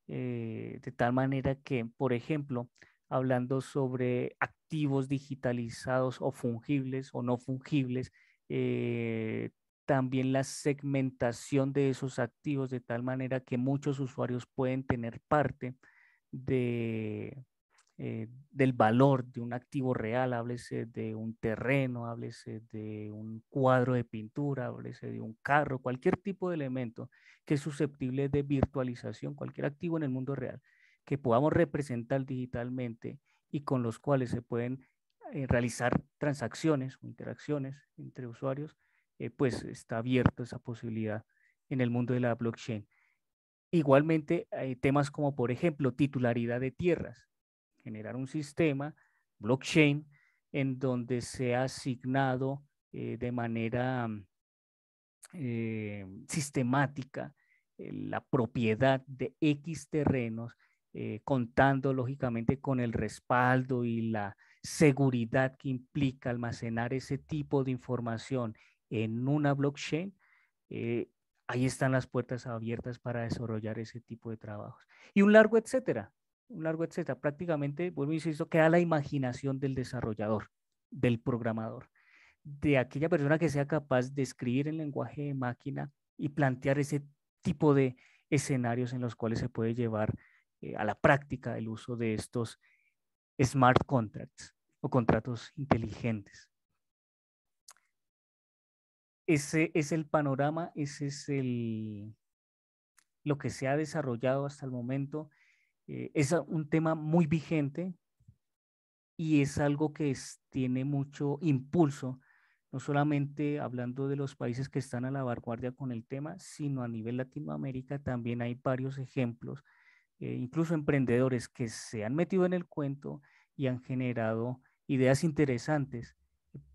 Speaker 1: eh, de tal manera que, por ejemplo, hablando sobre activos digitalizados o fungibles o no fungibles, eh, también la segmentación de esos activos de tal manera que muchos usuarios pueden tener parte de, eh, del valor de un activo real, háblese de un terreno, háblese de un cuadro de pintura, háblese de un carro, cualquier tipo de elemento que es susceptible de virtualización, cualquier activo en el mundo real que podamos representar digitalmente y con los cuales se pueden eh, realizar transacciones o interacciones entre usuarios, eh, pues está abierto esa posibilidad en el mundo de la blockchain. Igualmente, hay temas como, por ejemplo, titularidad de tierras generar un sistema blockchain en donde se ha asignado eh, de manera eh, sistemática eh, la propiedad de X terrenos, contando lógicamente con el respaldo y la seguridad que implica almacenar ese tipo de información en una blockchain, ahí están las puertas abiertas para desarrollar ese tipo de trabajos. Y un largo etcétera un largo etcétera. Prácticamente, vuelvo a e esto, queda la imaginación del desarrollador, del programador, de aquella persona que sea capaz de escribir en lenguaje de máquina y plantear ese tipo de escenarios en los cuales se puede llevar eh, a la práctica el uso de estos smart contracts o contratos inteligentes. Ese es el panorama, ese es el, lo que se ha desarrollado hasta el momento. Eh, es un tema muy vigente y es algo que tiene mucho impulso, no solamente hablando de los países que están a la vanguardia con el tema, sino a nivel Latinoamérica también hay varios ejemplos, eh, incluso emprendedores que se han metido en el cuento y han generado ideas interesantes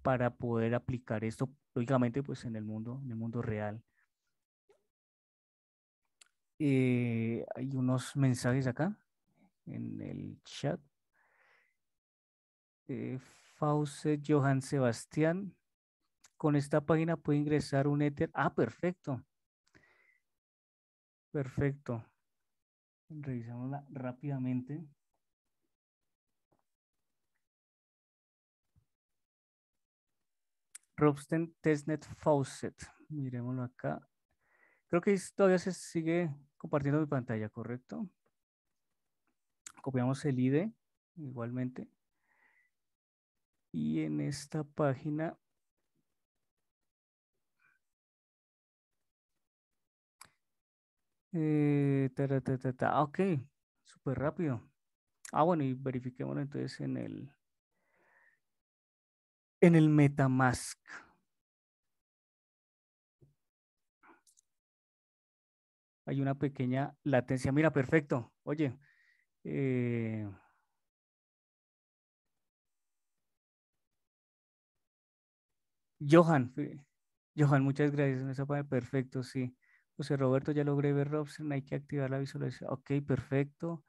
Speaker 1: para poder aplicar esto, lógicamente, pues en el mundo, en el mundo real. Eh, hay unos mensajes acá en el chat. Eh, Fauce Johan Sebastián. Con esta página puede ingresar un Ether. Ah, perfecto. Perfecto. Revisémosla rápidamente. Robsten Testnet Faucet. Miremoslo acá. Creo que todavía se sigue compartiendo mi pantalla, ¿correcto? Copiamos el ID igualmente. Y en esta página eh, ah, Ok, súper rápido. Ah, bueno, y verifiquemos entonces en el en el MetaMask. hay una pequeña latencia. Mira, perfecto. Oye, eh, Johan, Johan, muchas gracias. perfecto, sí. José Roberto, ya logré ver Robson, hay que activar la visualización. Ok, perfecto.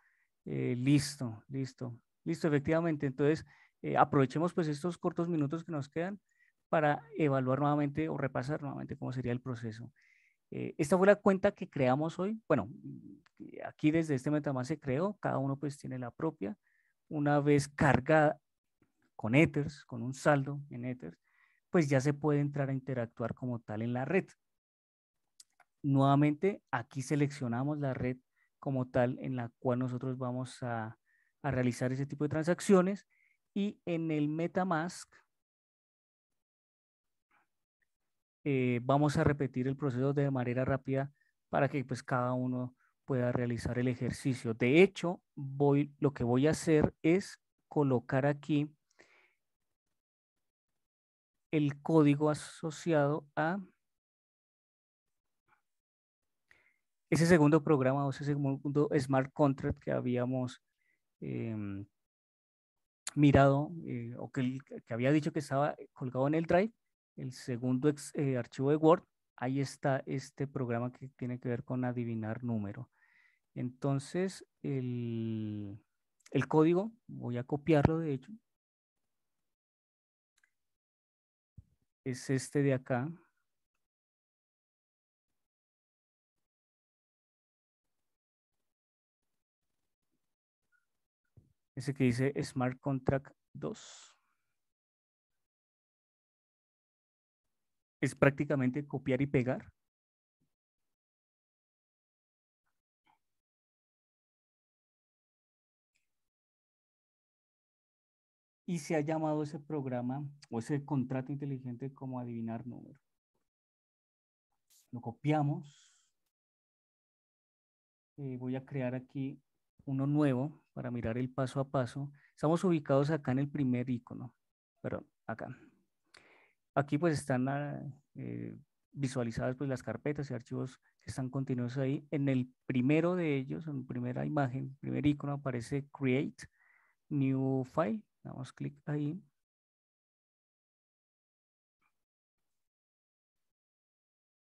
Speaker 1: Eh, listo, listo. Listo, efectivamente. Entonces, eh, aprovechemos pues estos cortos minutos que nos quedan para evaluar nuevamente o repasar nuevamente cómo sería el proceso. Eh, esta fue la cuenta que creamos hoy. Bueno, mm, aquí desde este MetaMask se creó, cada uno pues tiene la propia. Una vez cargada con Ethers, con un saldo en Ethers, pues ya se puede entrar a interactuar como tal en la red. Nuevamente, aquí seleccionamos la red como tal en la cual nosotros vamos a, a realizar ese tipo de transacciones y en el MetaMask Eh, vamos a repetir el proceso de manera rápida para que pues cada uno pueda realizar el ejercicio. De hecho, lo que voy a hacer es colocar aquí el código asociado a ese segundo programa o ese segundo smart contract que habíamos em, mirado eh, o que, que había dicho que estaba colgado en el drive el segundo eh, archivo de Word, ahí está este programa que tiene que ver con adivinar número. Entonces, el, el código, voy a copiarlo de hecho, es este de acá. Ese que dice Smart Contract 2. es prácticamente copiar y pegar. Y se ha llamado ese programa o ese contrato inteligente como adivinar número. Lo copiamos. Eh, voy a crear aquí uno nuevo para mirar el paso a paso. Estamos ubicados acá en el primer icono. Perdón, acá. Aquí pues están ah, eh, visualizadas pues las carpetas y archivos que están continuos ahí. En el primero de ellos, en primera imagen, primer icono aparece Create New File. Damos clic ahí.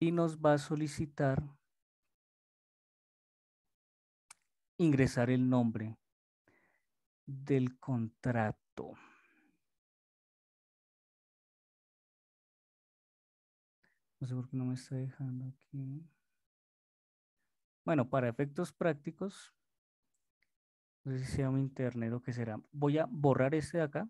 Speaker 1: Y nos va a solicitar ingresar el nombre del contrato.
Speaker 2: No sé por qué no me está dejando
Speaker 1: aquí. Bueno, para efectos prácticos, no sé si sea mi internet o qué será. Voy a borrar este de acá,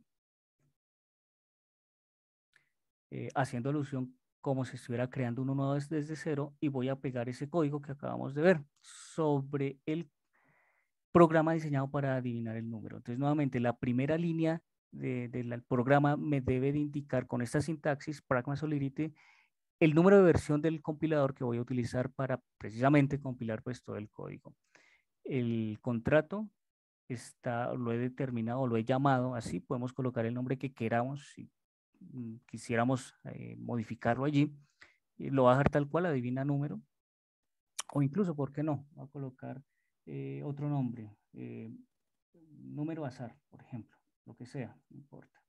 Speaker 1: eh, haciendo alusión como si estuviera creando uno nuevo desde, cero y voy a pegar ese código que acabamos de ver sobre el programa diseñado para adivinar el número. Entonces, nuevamente, la primera línea del programa me debe de indicar con esta sintaxis, Pragma Solidity, el número de versión del compilador que voy a utilizar para precisamente compilar pues, todo el código. El contrato está, lo he determinado, lo he llamado así, podemos colocar el nombre que queramos si mm, quisiéramos eh, modificarlo allí. Lo va a dejar tal cual, adivina número. O incluso, ¿por qué no? Va a colocar eh, otro nombre, eh, número azar, por ejemplo, lo que sea, no importa.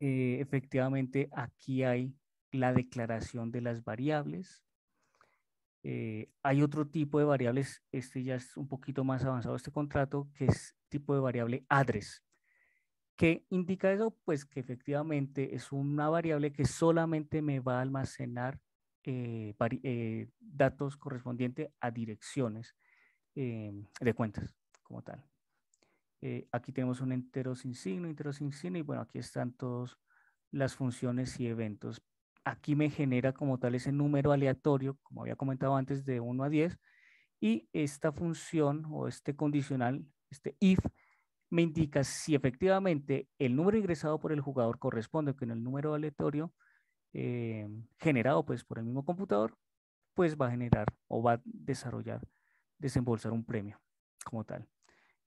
Speaker 1: Eh, efectivamente aquí hay la declaración de las variables. Eh, hay otro tipo de variables, este ya es un poquito más avanzado este contrato, que es tipo de variable address. que indica eso? Pues que efectivamente es una variable que solamente me va a almacenar eh, datos correspondientes a direcciones de cuentas como tal. Eh, aquí tenemos un entero sin signo, entero sin signo, y bueno, aquí están todas las funciones y eventos. Aquí me genera como tal ese número aleatorio, como había comentado antes, de 1 a 10, y esta función o este condicional, este if, me indica si efectivamente el número ingresado por el jugador corresponde con el número aleatorio eh, generado pues por el mismo computador, pues va a generar o va a desarrollar, desembolsar un premio como tal.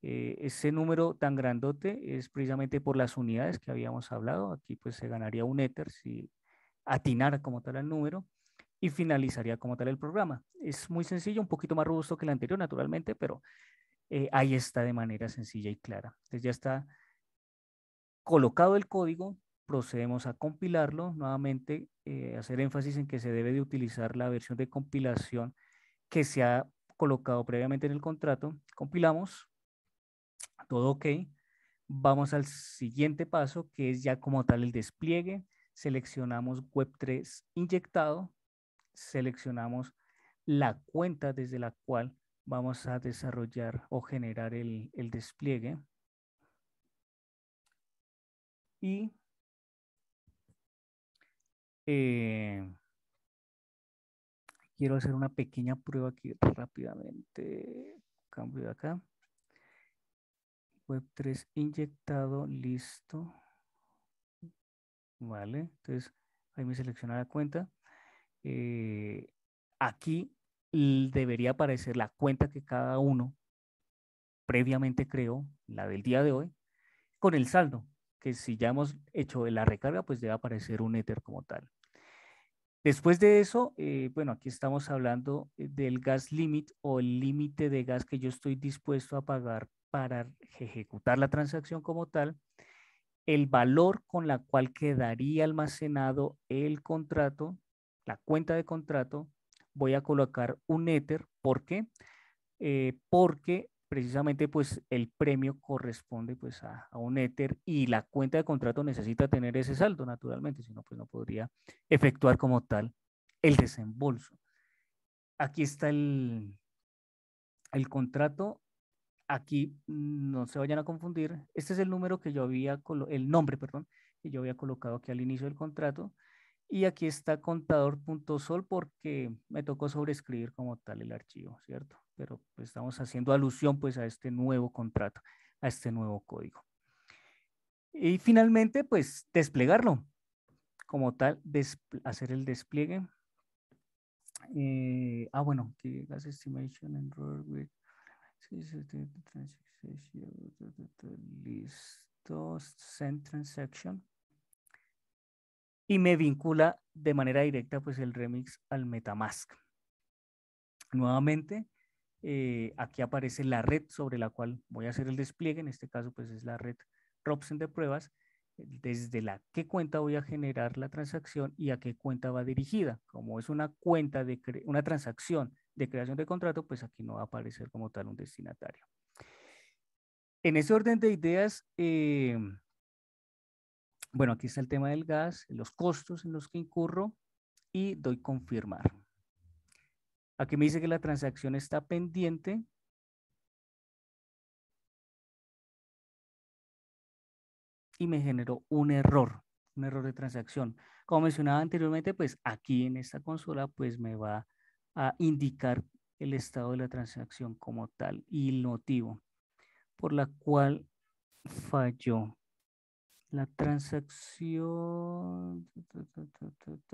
Speaker 1: Eh, ese número tan grandote es precisamente por las unidades que habíamos hablado. Aquí pues se ganaría un éter si atinara como tal el número y finalizaría como tal el programa. Es muy sencillo, un poquito más robusto que el anterior naturalmente, pero eh, ahí está de manera sencilla y clara. Entonces ya está colocado el código, procedemos a compilarlo. Nuevamente, eh, hacer énfasis en que se debe de utilizar la versión de compilación que se ha colocado previamente en el contrato. Compilamos, todo ok. Vamos al siguiente paso, que es ya como tal el despliegue. Seleccionamos Web3 inyectado, seleccionamos la cuenta desde la cual vamos a desarrollar o generar el, despliegue. Y
Speaker 2: eh,
Speaker 1: quiero hacer una pequeña prueba aquí rápidamente. Cambio de acá web 3 inyectado, listo. Vale, entonces ahí me selecciona la cuenta. Eh, aquí debería aparecer la cuenta que cada uno previamente creó, la del día de hoy, con el saldo, que si ya hemos hecho la recarga, pues debe aparecer un Ether como tal. Después de eso, eh, bueno, aquí estamos hablando eh, del gas limit o el límite de gas que yo estoy dispuesto a pagar para ejecutar la transacción como tal, el valor con la cual quedaría almacenado el contrato, la cuenta de contrato, voy a colocar un éter, ¿Por qué? Eh, porque precisamente pues el premio corresponde pues a, un éter y la cuenta de contrato necesita tener ese saldo naturalmente, si no pues no podría efectuar como tal el desembolso. Aquí está el contrato aquí no se vayan a confundir, este es el número que yo había, el nombre, perdón, que yo había colocado aquí al inicio del contrato. Y aquí está contador.sol porque me tocó sobreescribir como tal el archivo, ¿cierto? Pero pues, estamos haciendo alusión pues a este nuevo contrato, a este nuevo código. Y finalmente pues desplegarlo. Como tal, hacer el despliegue. Eh, ah, bueno, que gas estimation and with Listo send transaction. Y me vincula de manera directa pues el remix al Metamask. Nuevamente, eh, aquí aparece la red sobre la cual voy a hacer el despliegue. En este caso pues es la red Robson de pruebas eh, desde la qué cuenta voy a generar la transacción y a qué cuenta va dirigida. Como es una cuenta de una transacción de creación de contrato, pues aquí no va a aparecer como tal un destinatario. En ese orden de ideas, eh, bueno, aquí está el tema del gas, los costos en los que incurro y doy confirmar. Aquí me dice que la transacción está pendiente. Y me generó un error, un error de transacción. Como mencionaba anteriormente, pues aquí en esta consola, pues me va a a indicar el estado de la transacción como tal y el motivo por la cual falló. La transacción,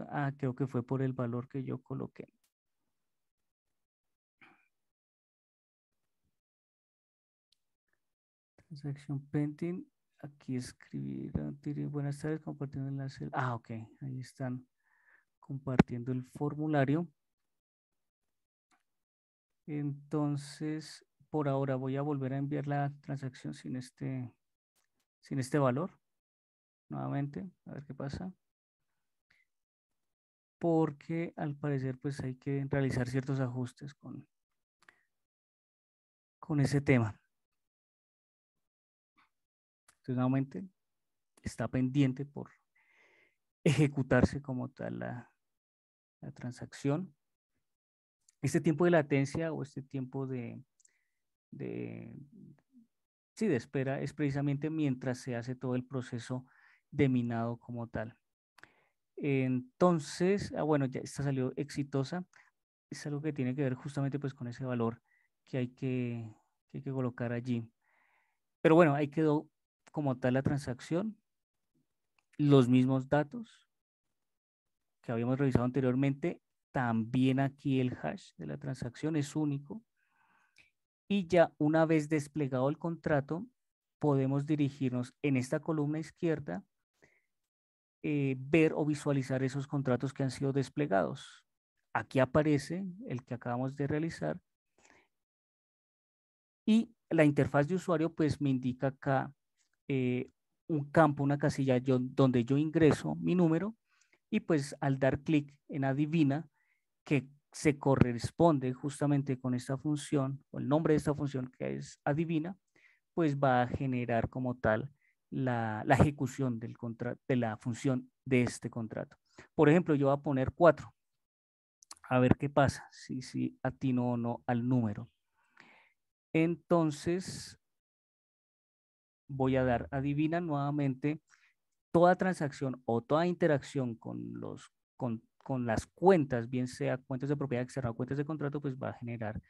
Speaker 1: ah, creo que fue por el valor que yo coloqué. Transacción pending, aquí escribir, buenas tardes, compartiendo el enlace. Ah, ok, ahí están compartiendo el formulario. Entonces, por ahora voy a volver a enviar la transacción sin este, sin este valor. Nuevamente, a ver qué pasa. Porque al parecer pues hay que realizar ciertos ajustes con, ese tema. Entonces, nuevamente, está pendiente por ejecutarse como tal la, la transacción este tiempo de latencia o este tiempo de, de, de espera es precisamente mientras se hace todo el proceso de minado como tal. Entonces, ah, bueno, ya esta salió exitosa. Es algo que tiene que ver justamente pues con ese valor que hay que, que hay que colocar allí. Pero bueno, ahí quedó como tal la transacción, los mismos datos que habíamos revisado anteriormente también aquí el hash de la transacción es único. Y ya una vez desplegado el contrato, podemos dirigirnos en esta columna izquierda, eh, ver o visualizar esos contratos que han sido desplegados. Aquí aparece el que acabamos de realizar. Y la interfaz de usuario pues me indica acá eh, un campo, una casilla donde yo ingreso mi número y pues al dar clic en adivina que se corresponde justamente con esta función, o el nombre de esta función que es adivina, pues va a generar como tal la, ejecución del contrato, de la función de este contrato. Por ejemplo, yo voy a poner 4. A ver qué pasa, si, si atino o no al número. Entonces, voy a dar adivina nuevamente toda transacción o toda interacción con los contratos con las cuentas, bien sea cuentas de propiedad externa o cuentas de contrato, pues va a generar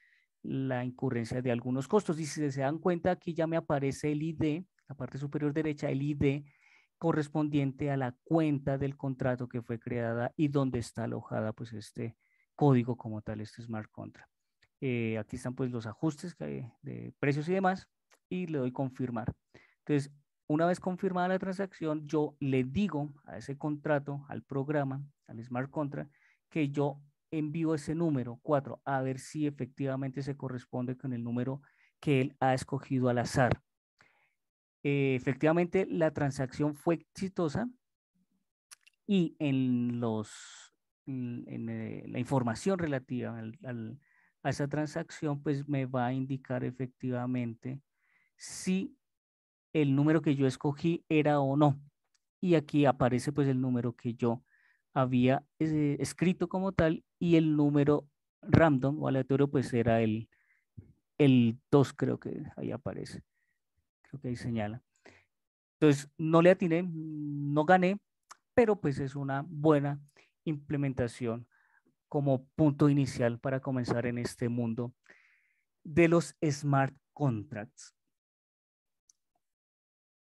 Speaker 1: la incurrencia de algunos costos. Y si se dan cuenta, aquí ya me aparece el ID, la parte superior derecha, el ID correspondiente a la cuenta del contrato que fue creada y donde está alojada pues este código como tal, este smart contract. Eh, aquí están pues los ajustes de precios y demás y le doy confirmar. Entonces, una vez confirmada la transacción, yo le digo a ese contrato, al programa, al smart contract, que yo envío ese número 4 a ver si efectivamente se corresponde con el número que él ha escogido al azar. Eh, efectivamente, la transacción fue exitosa y en, los, en, eh, la información relativa a esa transacción, pues me va a indicar efectivamente si el número que yo escogí era o no. Y aquí aparece pues el número que yo había eh, escrito como tal y el número random o aleatorio pues era el, el 2 creo que ahí aparece. Creo que ahí señala. Entonces no le atiné, no gané, pero pues es una buena implementación como punto inicial para comenzar en este mundo de los smart contracts.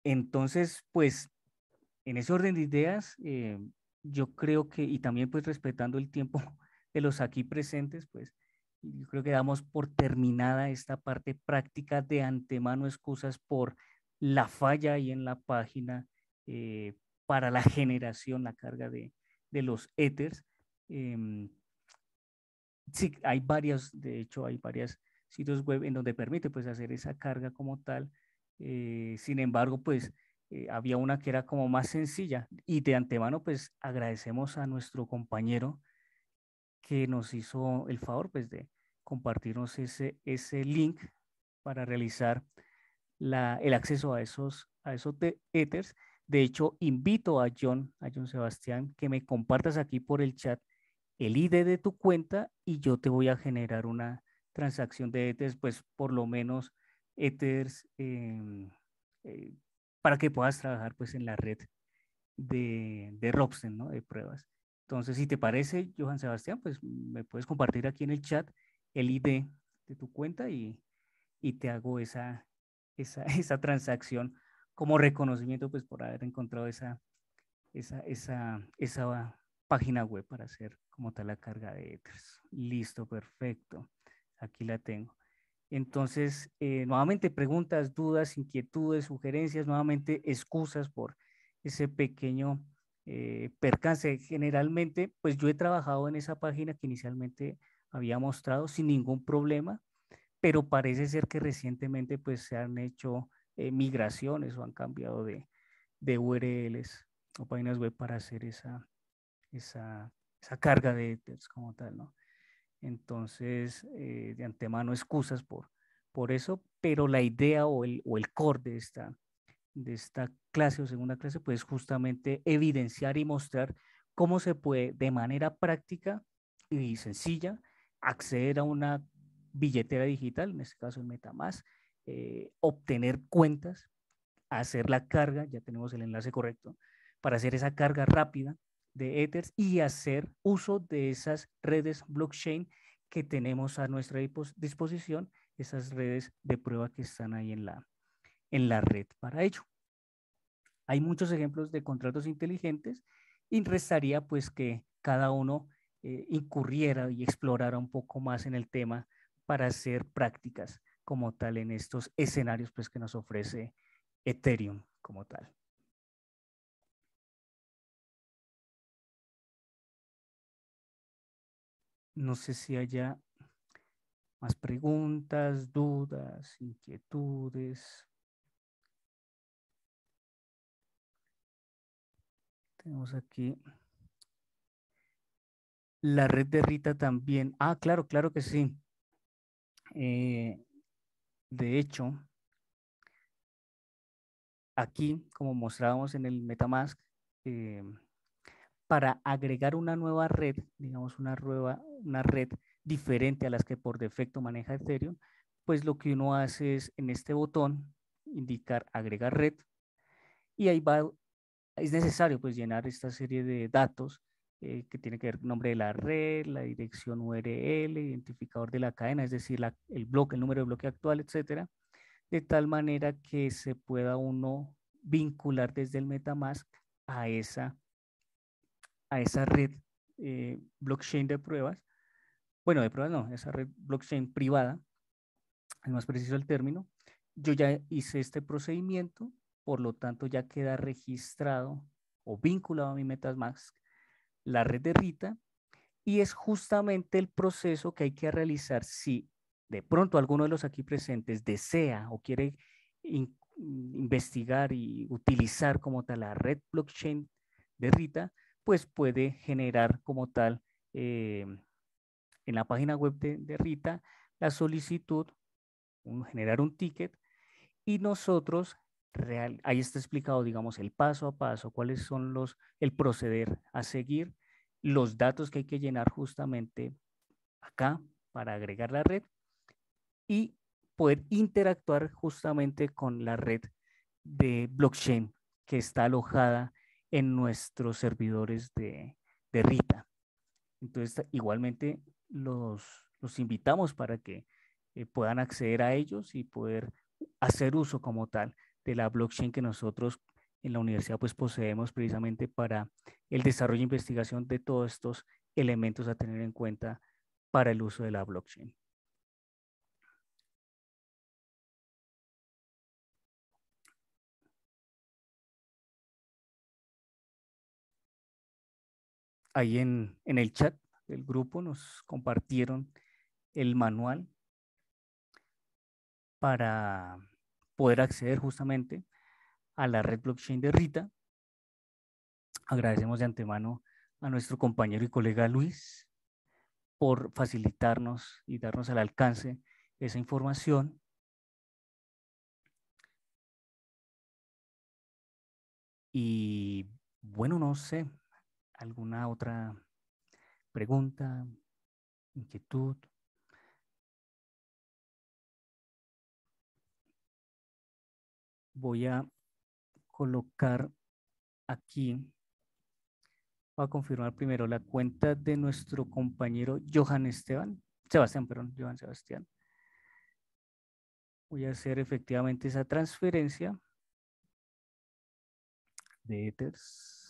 Speaker 1: Entonces, pues, en ese orden de ideas, eh, yo creo que, y también pues respetando el tiempo de los aquí presentes, pues, yo creo que damos por terminada esta parte práctica de antemano excusas por la falla ahí en la página eh, para la generación, la carga de, los éteres. Em, sí, hay varias, de hecho, hay varias sitios web en donde permite pues hacer esa carga como tal eh, sin embargo, pues eh, había una que era como más sencilla y de antemano pues agradecemos a nuestro compañero que nos hizo el favor pues de compartirnos ese, ese link para realizar la, el acceso a esos, a esos de ethers. De hecho, invito a John, a John Sebastián, que me compartas aquí por el chat el ID de tu cuenta y yo te voy a generar una transacción de ethers pues por lo menos Ethers, em, eh, para que puedas trabajar pues en la red de, de Robsten, ¿no? De pruebas. Entonces, si te parece, Johan Sebastián, pues me puedes compartir aquí en el chat el ID de tu cuenta y, te hago esa, esa, transacción como reconocimiento pues por haber encontrado esa, esa, esa, esa página web para hacer como tal la carga de Ethers. Listo, perfecto. Aquí la tengo. Entonces, eh, nuevamente preguntas, dudas, inquietudes, sugerencias, nuevamente excusas por ese pequeño eh, percance. Generalmente, pues yo he trabajado en esa página que inicialmente había mostrado sin ningún problema, pero parece ser que recientemente pues se han hecho eh, migraciones o han cambiado de, URLs o páginas web para hacer esa, carga de ETHERS como tal, ¿no? Entonces, eh, de antemano, excusas por, eso, pero la idea o el, core de esta, clase o segunda clase, pues justamente evidenciar y mostrar cómo se puede de manera práctica y sencilla acceder a una billetera digital, en este caso el Metamask, eh, obtener cuentas, hacer la carga, ya tenemos el enlace correcto, para hacer esa carga rápida de Ethers y hacer uso de esas redes blockchain que tenemos a nuestra disposición, esas redes de prueba que están ahí en la, en la red para ello. Hay muchos ejemplos de contratos inteligentes y restaría pues que cada uno eh, incurriera y explorara un poco más en el tema para hacer prácticas como tal en estos escenarios pues que nos ofrece Ethereum como tal. No sé si haya más preguntas, dudas, inquietudes. Tenemos aquí la red de Rita también. Ah, claro, claro que sí. Eh, de hecho, aquí, como mostrábamos en el Metamask, eh, para agregar una nueva red, digamos una, una red diferente a las que por defecto maneja Ethereum, pues lo que uno hace es en este botón indicar agregar red y ahí va, es necesario pues llenar esta serie de datos eh, que tiene que ver nombre de la red, la dirección URL, identificador de la cadena, es decir, el bloque, el número de bloque actual, etcétera, de tal manera que se pueda uno vincular desde el MetaMask a esa a esa red eh, blockchain de pruebas, bueno, de pruebas no, esa red blockchain privada, es más preciso el término, yo ya hice este procedimiento, por lo tanto ya queda registrado o vinculado a mi MetaMask la red de Rita y es justamente el proceso que hay que realizar si de pronto alguno de los aquí presentes desea o quiere investigar y utilizar como tal la red blockchain de Rita, pues puede generar como tal eh, en la página web de, Rita la solicitud, generar un ticket y nosotros, real, ahí está explicado, digamos, el paso a paso, cuáles son los, el proceder a seguir, los datos que hay que llenar justamente acá para agregar la red y poder interactuar justamente con la red de blockchain que está alojada en nuestros servidores de, Rita. Entonces, igualmente los, invitamos para que eh, puedan acceder a ellos y poder hacer uso como tal de la blockchain que nosotros en la universidad pues poseemos precisamente para el desarrollo e investigación de todos estos elementos a tener en cuenta para el uso de la blockchain.
Speaker 2: ahí en, en el chat del
Speaker 1: grupo nos compartieron el manual para poder acceder justamente a la red blockchain de Rita. Agradecemos de antemano a nuestro compañero y colega Luis por facilitarnos y darnos al alcance esa información. Y bueno, no sé, alguna otra pregunta, inquietud. Voy a colocar aquí, voy a confirmar primero la cuenta de nuestro compañero Johan Esteban, Sebastián, perdón, Johan Sebastián. Voy a hacer efectivamente esa transferencia
Speaker 2: de Ethers.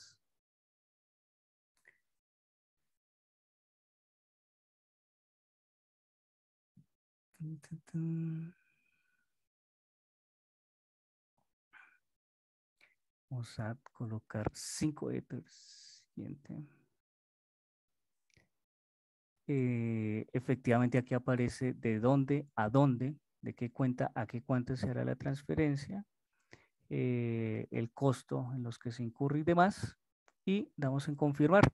Speaker 2: Vamos a
Speaker 1: colocar 5 Siguiente. Eh, efectivamente aquí aparece de dónde a dónde, de qué cuenta a qué cuenta será la transferencia, eh, el costo en los que se incurre y demás, y damos en confirmar.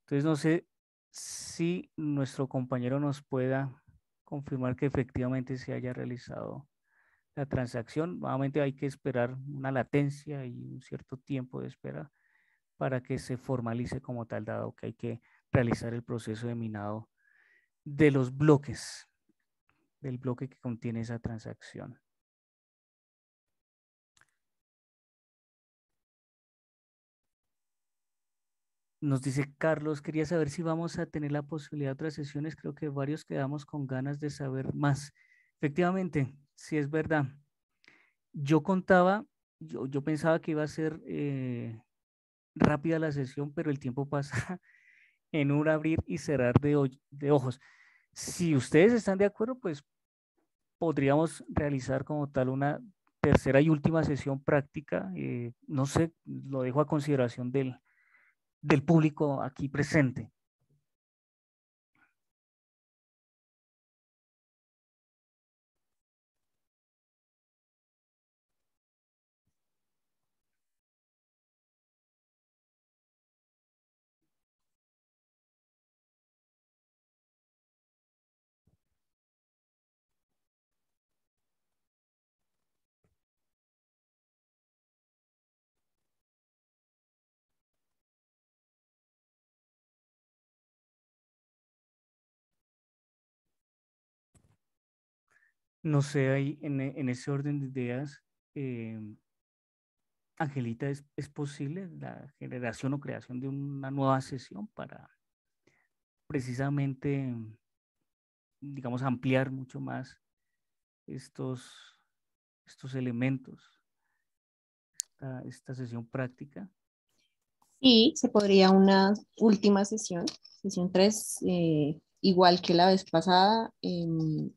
Speaker 1: Entonces no sé si nuestro compañero nos pueda confirmar que efectivamente se haya realizado la transacción. Nuevamente hay que esperar una latencia y un cierto tiempo de espera para que se formalice como tal, dado que hay que realizar el proceso de minado de los bloques, del bloque que contiene esa transacción. Nos dice Carlos, quería saber si vamos a tener la posibilidad de otras sesiones. Creo que varios quedamos con ganas de saber más. Efectivamente, si es verdad. Yo contaba, yo, pensaba que iba a ser eh, rápida la sesión, pero el tiempo pasa en un abrir y cerrar de, ojos. Si ustedes están de acuerdo, pues podríamos realizar como tal una tercera y última sesión práctica. Eh, no sé, lo dejo a consideración del, del público aquí presente. No sé, ahí e, en, ese orden de ideas, em, Angelita, ¿es, posible la generación o creación de una nueva sesión para precisamente, em, digamos, ampliar mucho más estos, estos elementos, esta, sesión práctica? Sí, se podría una última sesión, sesión 3, eh, igual que la vez pasada. Em,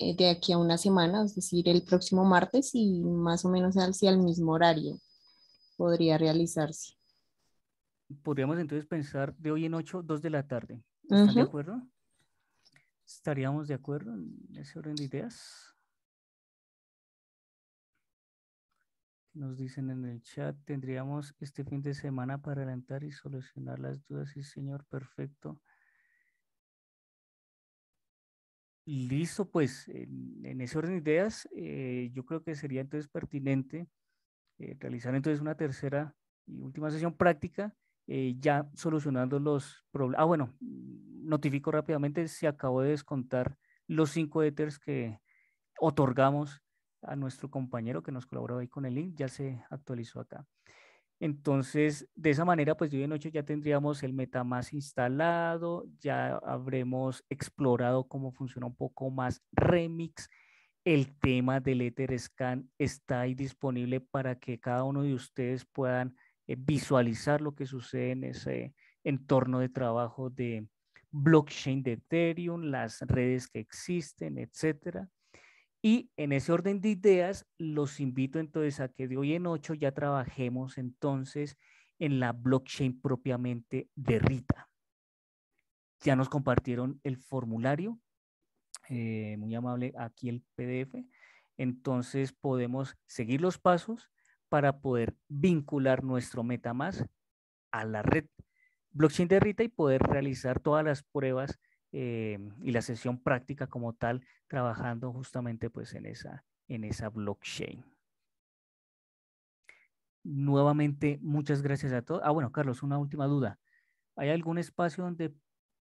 Speaker 1: eh, de aquí a una semana, es decir, el próximo martes y más o menos hacia el mismo horario podría realizarse. Podríamos entonces pensar de hoy en 8, dos de la tarde. ¿Están de acuerdo? ¿Estaríamos de acuerdo en ese orden de ideas? Nos dicen en el chat, tendríamos este fin de semana para adelantar y solucionar las dudas. Sí, señor, perfecto. Listo, pues en, ese orden de ideas, eh, yo creo que sería entonces pertinente eh, realizar entonces una tercera y última sesión práctica, eh, ya solucionando los problemas. Ah, bueno, notifico rápidamente, se acabó de descontar los cinco éteres que otorgamos a nuestro compañero que nos colaboró ahí con el link, ya se actualizó acá. Entonces, de esa manera, pues yo de noche ya tendríamos el MetaMask instalado, ya habremos explorado cómo funciona un poco más Remix. El tema del EtherScan está ahí disponible para que cada uno de ustedes puedan eh, visualizar lo que sucede en ese entorno de trabajo de blockchain de Ethereum, las redes que existen, etcétera. Y en ese orden de ideas, los invito entonces a que de hoy en ocho ya trabajemos entonces en la blockchain propiamente de Rita. Ya nos compartieron el formulario, eh, muy amable aquí el PDF. Entonces podemos seguir los pasos para poder vincular nuestro MetaMask a la red blockchain de Rita y poder realizar todas las pruebas Em, y la sesión práctica como tal, trabajando justamente pues en esa, en esa blockchain. Nuevamente, muchas gracias a todos. Ah, bueno, Carlos, una última duda. ¿Hay algún espacio donde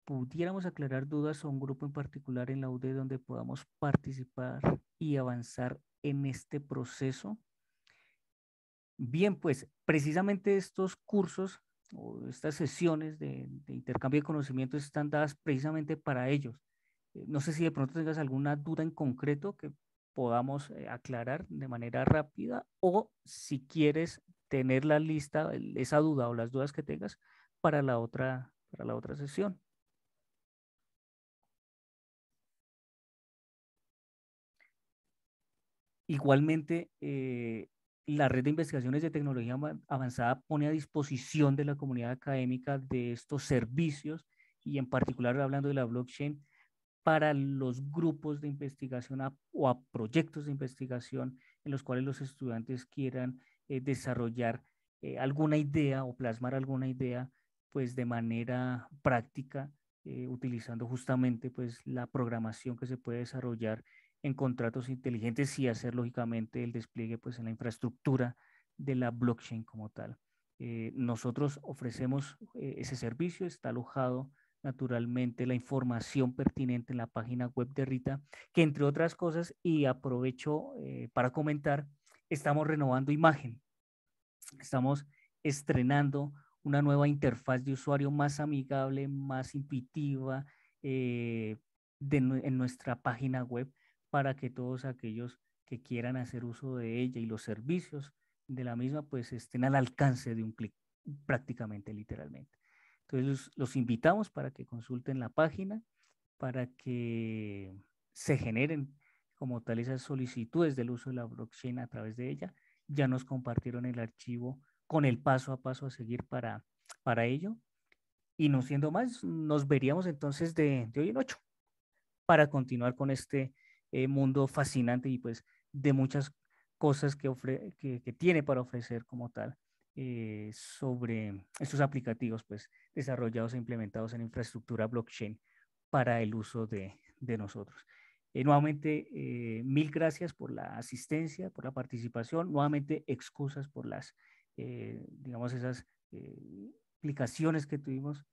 Speaker 1: pudiéramos aclarar dudas o un grupo en particular en la UD donde podamos participar y avanzar en este proceso? Bien, pues precisamente estos cursos estas sesiones de, intercambio de conocimientos están dadas precisamente para ellos. Eh, no sé si de pronto tengas alguna duda en concreto que podamos eh, aclarar de manera rápida o si quieres tener la lista, esa duda o las dudas que tengas para la otra, para la otra sesión. Igualmente, eh, la red de investigaciones de tecnología avanzada pone a disposición de la comunidad académica de estos servicios y en particular hablando de la blockchain para los grupos de investigación o a proyectos de investigación en los cuales los estudiantes quieran eh, desarrollar eh, alguna idea o plasmar alguna idea pues de manera práctica eh, utilizando justamente pues la programación que se puede desarrollar en contratos inteligentes y hacer lógicamente el despliegue pues en la infraestructura de la blockchain como tal. Eh, nosotros ofrecemos eh, ese servicio, está alojado naturalmente la información pertinente en la página web de Rita, que entre otras cosas, y aprovecho eh, para comentar, estamos renovando imagen, estamos estrenando una nueva interfaz de usuario más amigable, más intuitiva de, en nuestra página web para que todos aquellos que quieran hacer uso de ella y los servicios de la misma pues estén al alcance de un clic prácticamente literalmente. Entonces los, invitamos para que consulten la página, para que se generen como tal esas solicitudes del uso de la blockchain a través de ella. Ya nos compartieron el archivo con el paso a paso a seguir para, para ello. Y no siendo más, nos veríamos entonces de, de hoy en ocho para continuar con este eh, mundo fascinante y pues de muchas cosas que, que, tiene para ofrecer como tal eh, sobre estos aplicativos pues desarrollados e implementados en infraestructura blockchain para el uso de, de nosotros. Eh, nuevamente, mil gracias por la asistencia, por la participación, nuevamente excusas por las, digamos, esas aplicaciones que tuvimos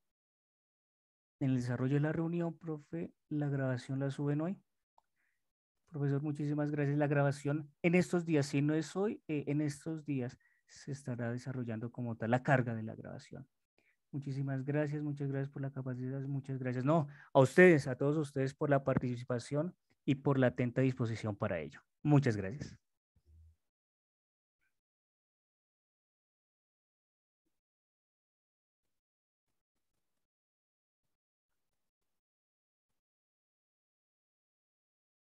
Speaker 1: en el desarrollo de la reunión, profe, la grabación la suben hoy. Profesor, muchísimas gracias. La grabación en estos días, si no es hoy, eh, en estos días se estará desarrollando como tal la carga de la grabación. Muchísimas gracias, muchas gracias por la capacidad, muchas gracias. No, a ustedes, a todos ustedes por la participación y por la atenta disposición para ello. Muchas gracias.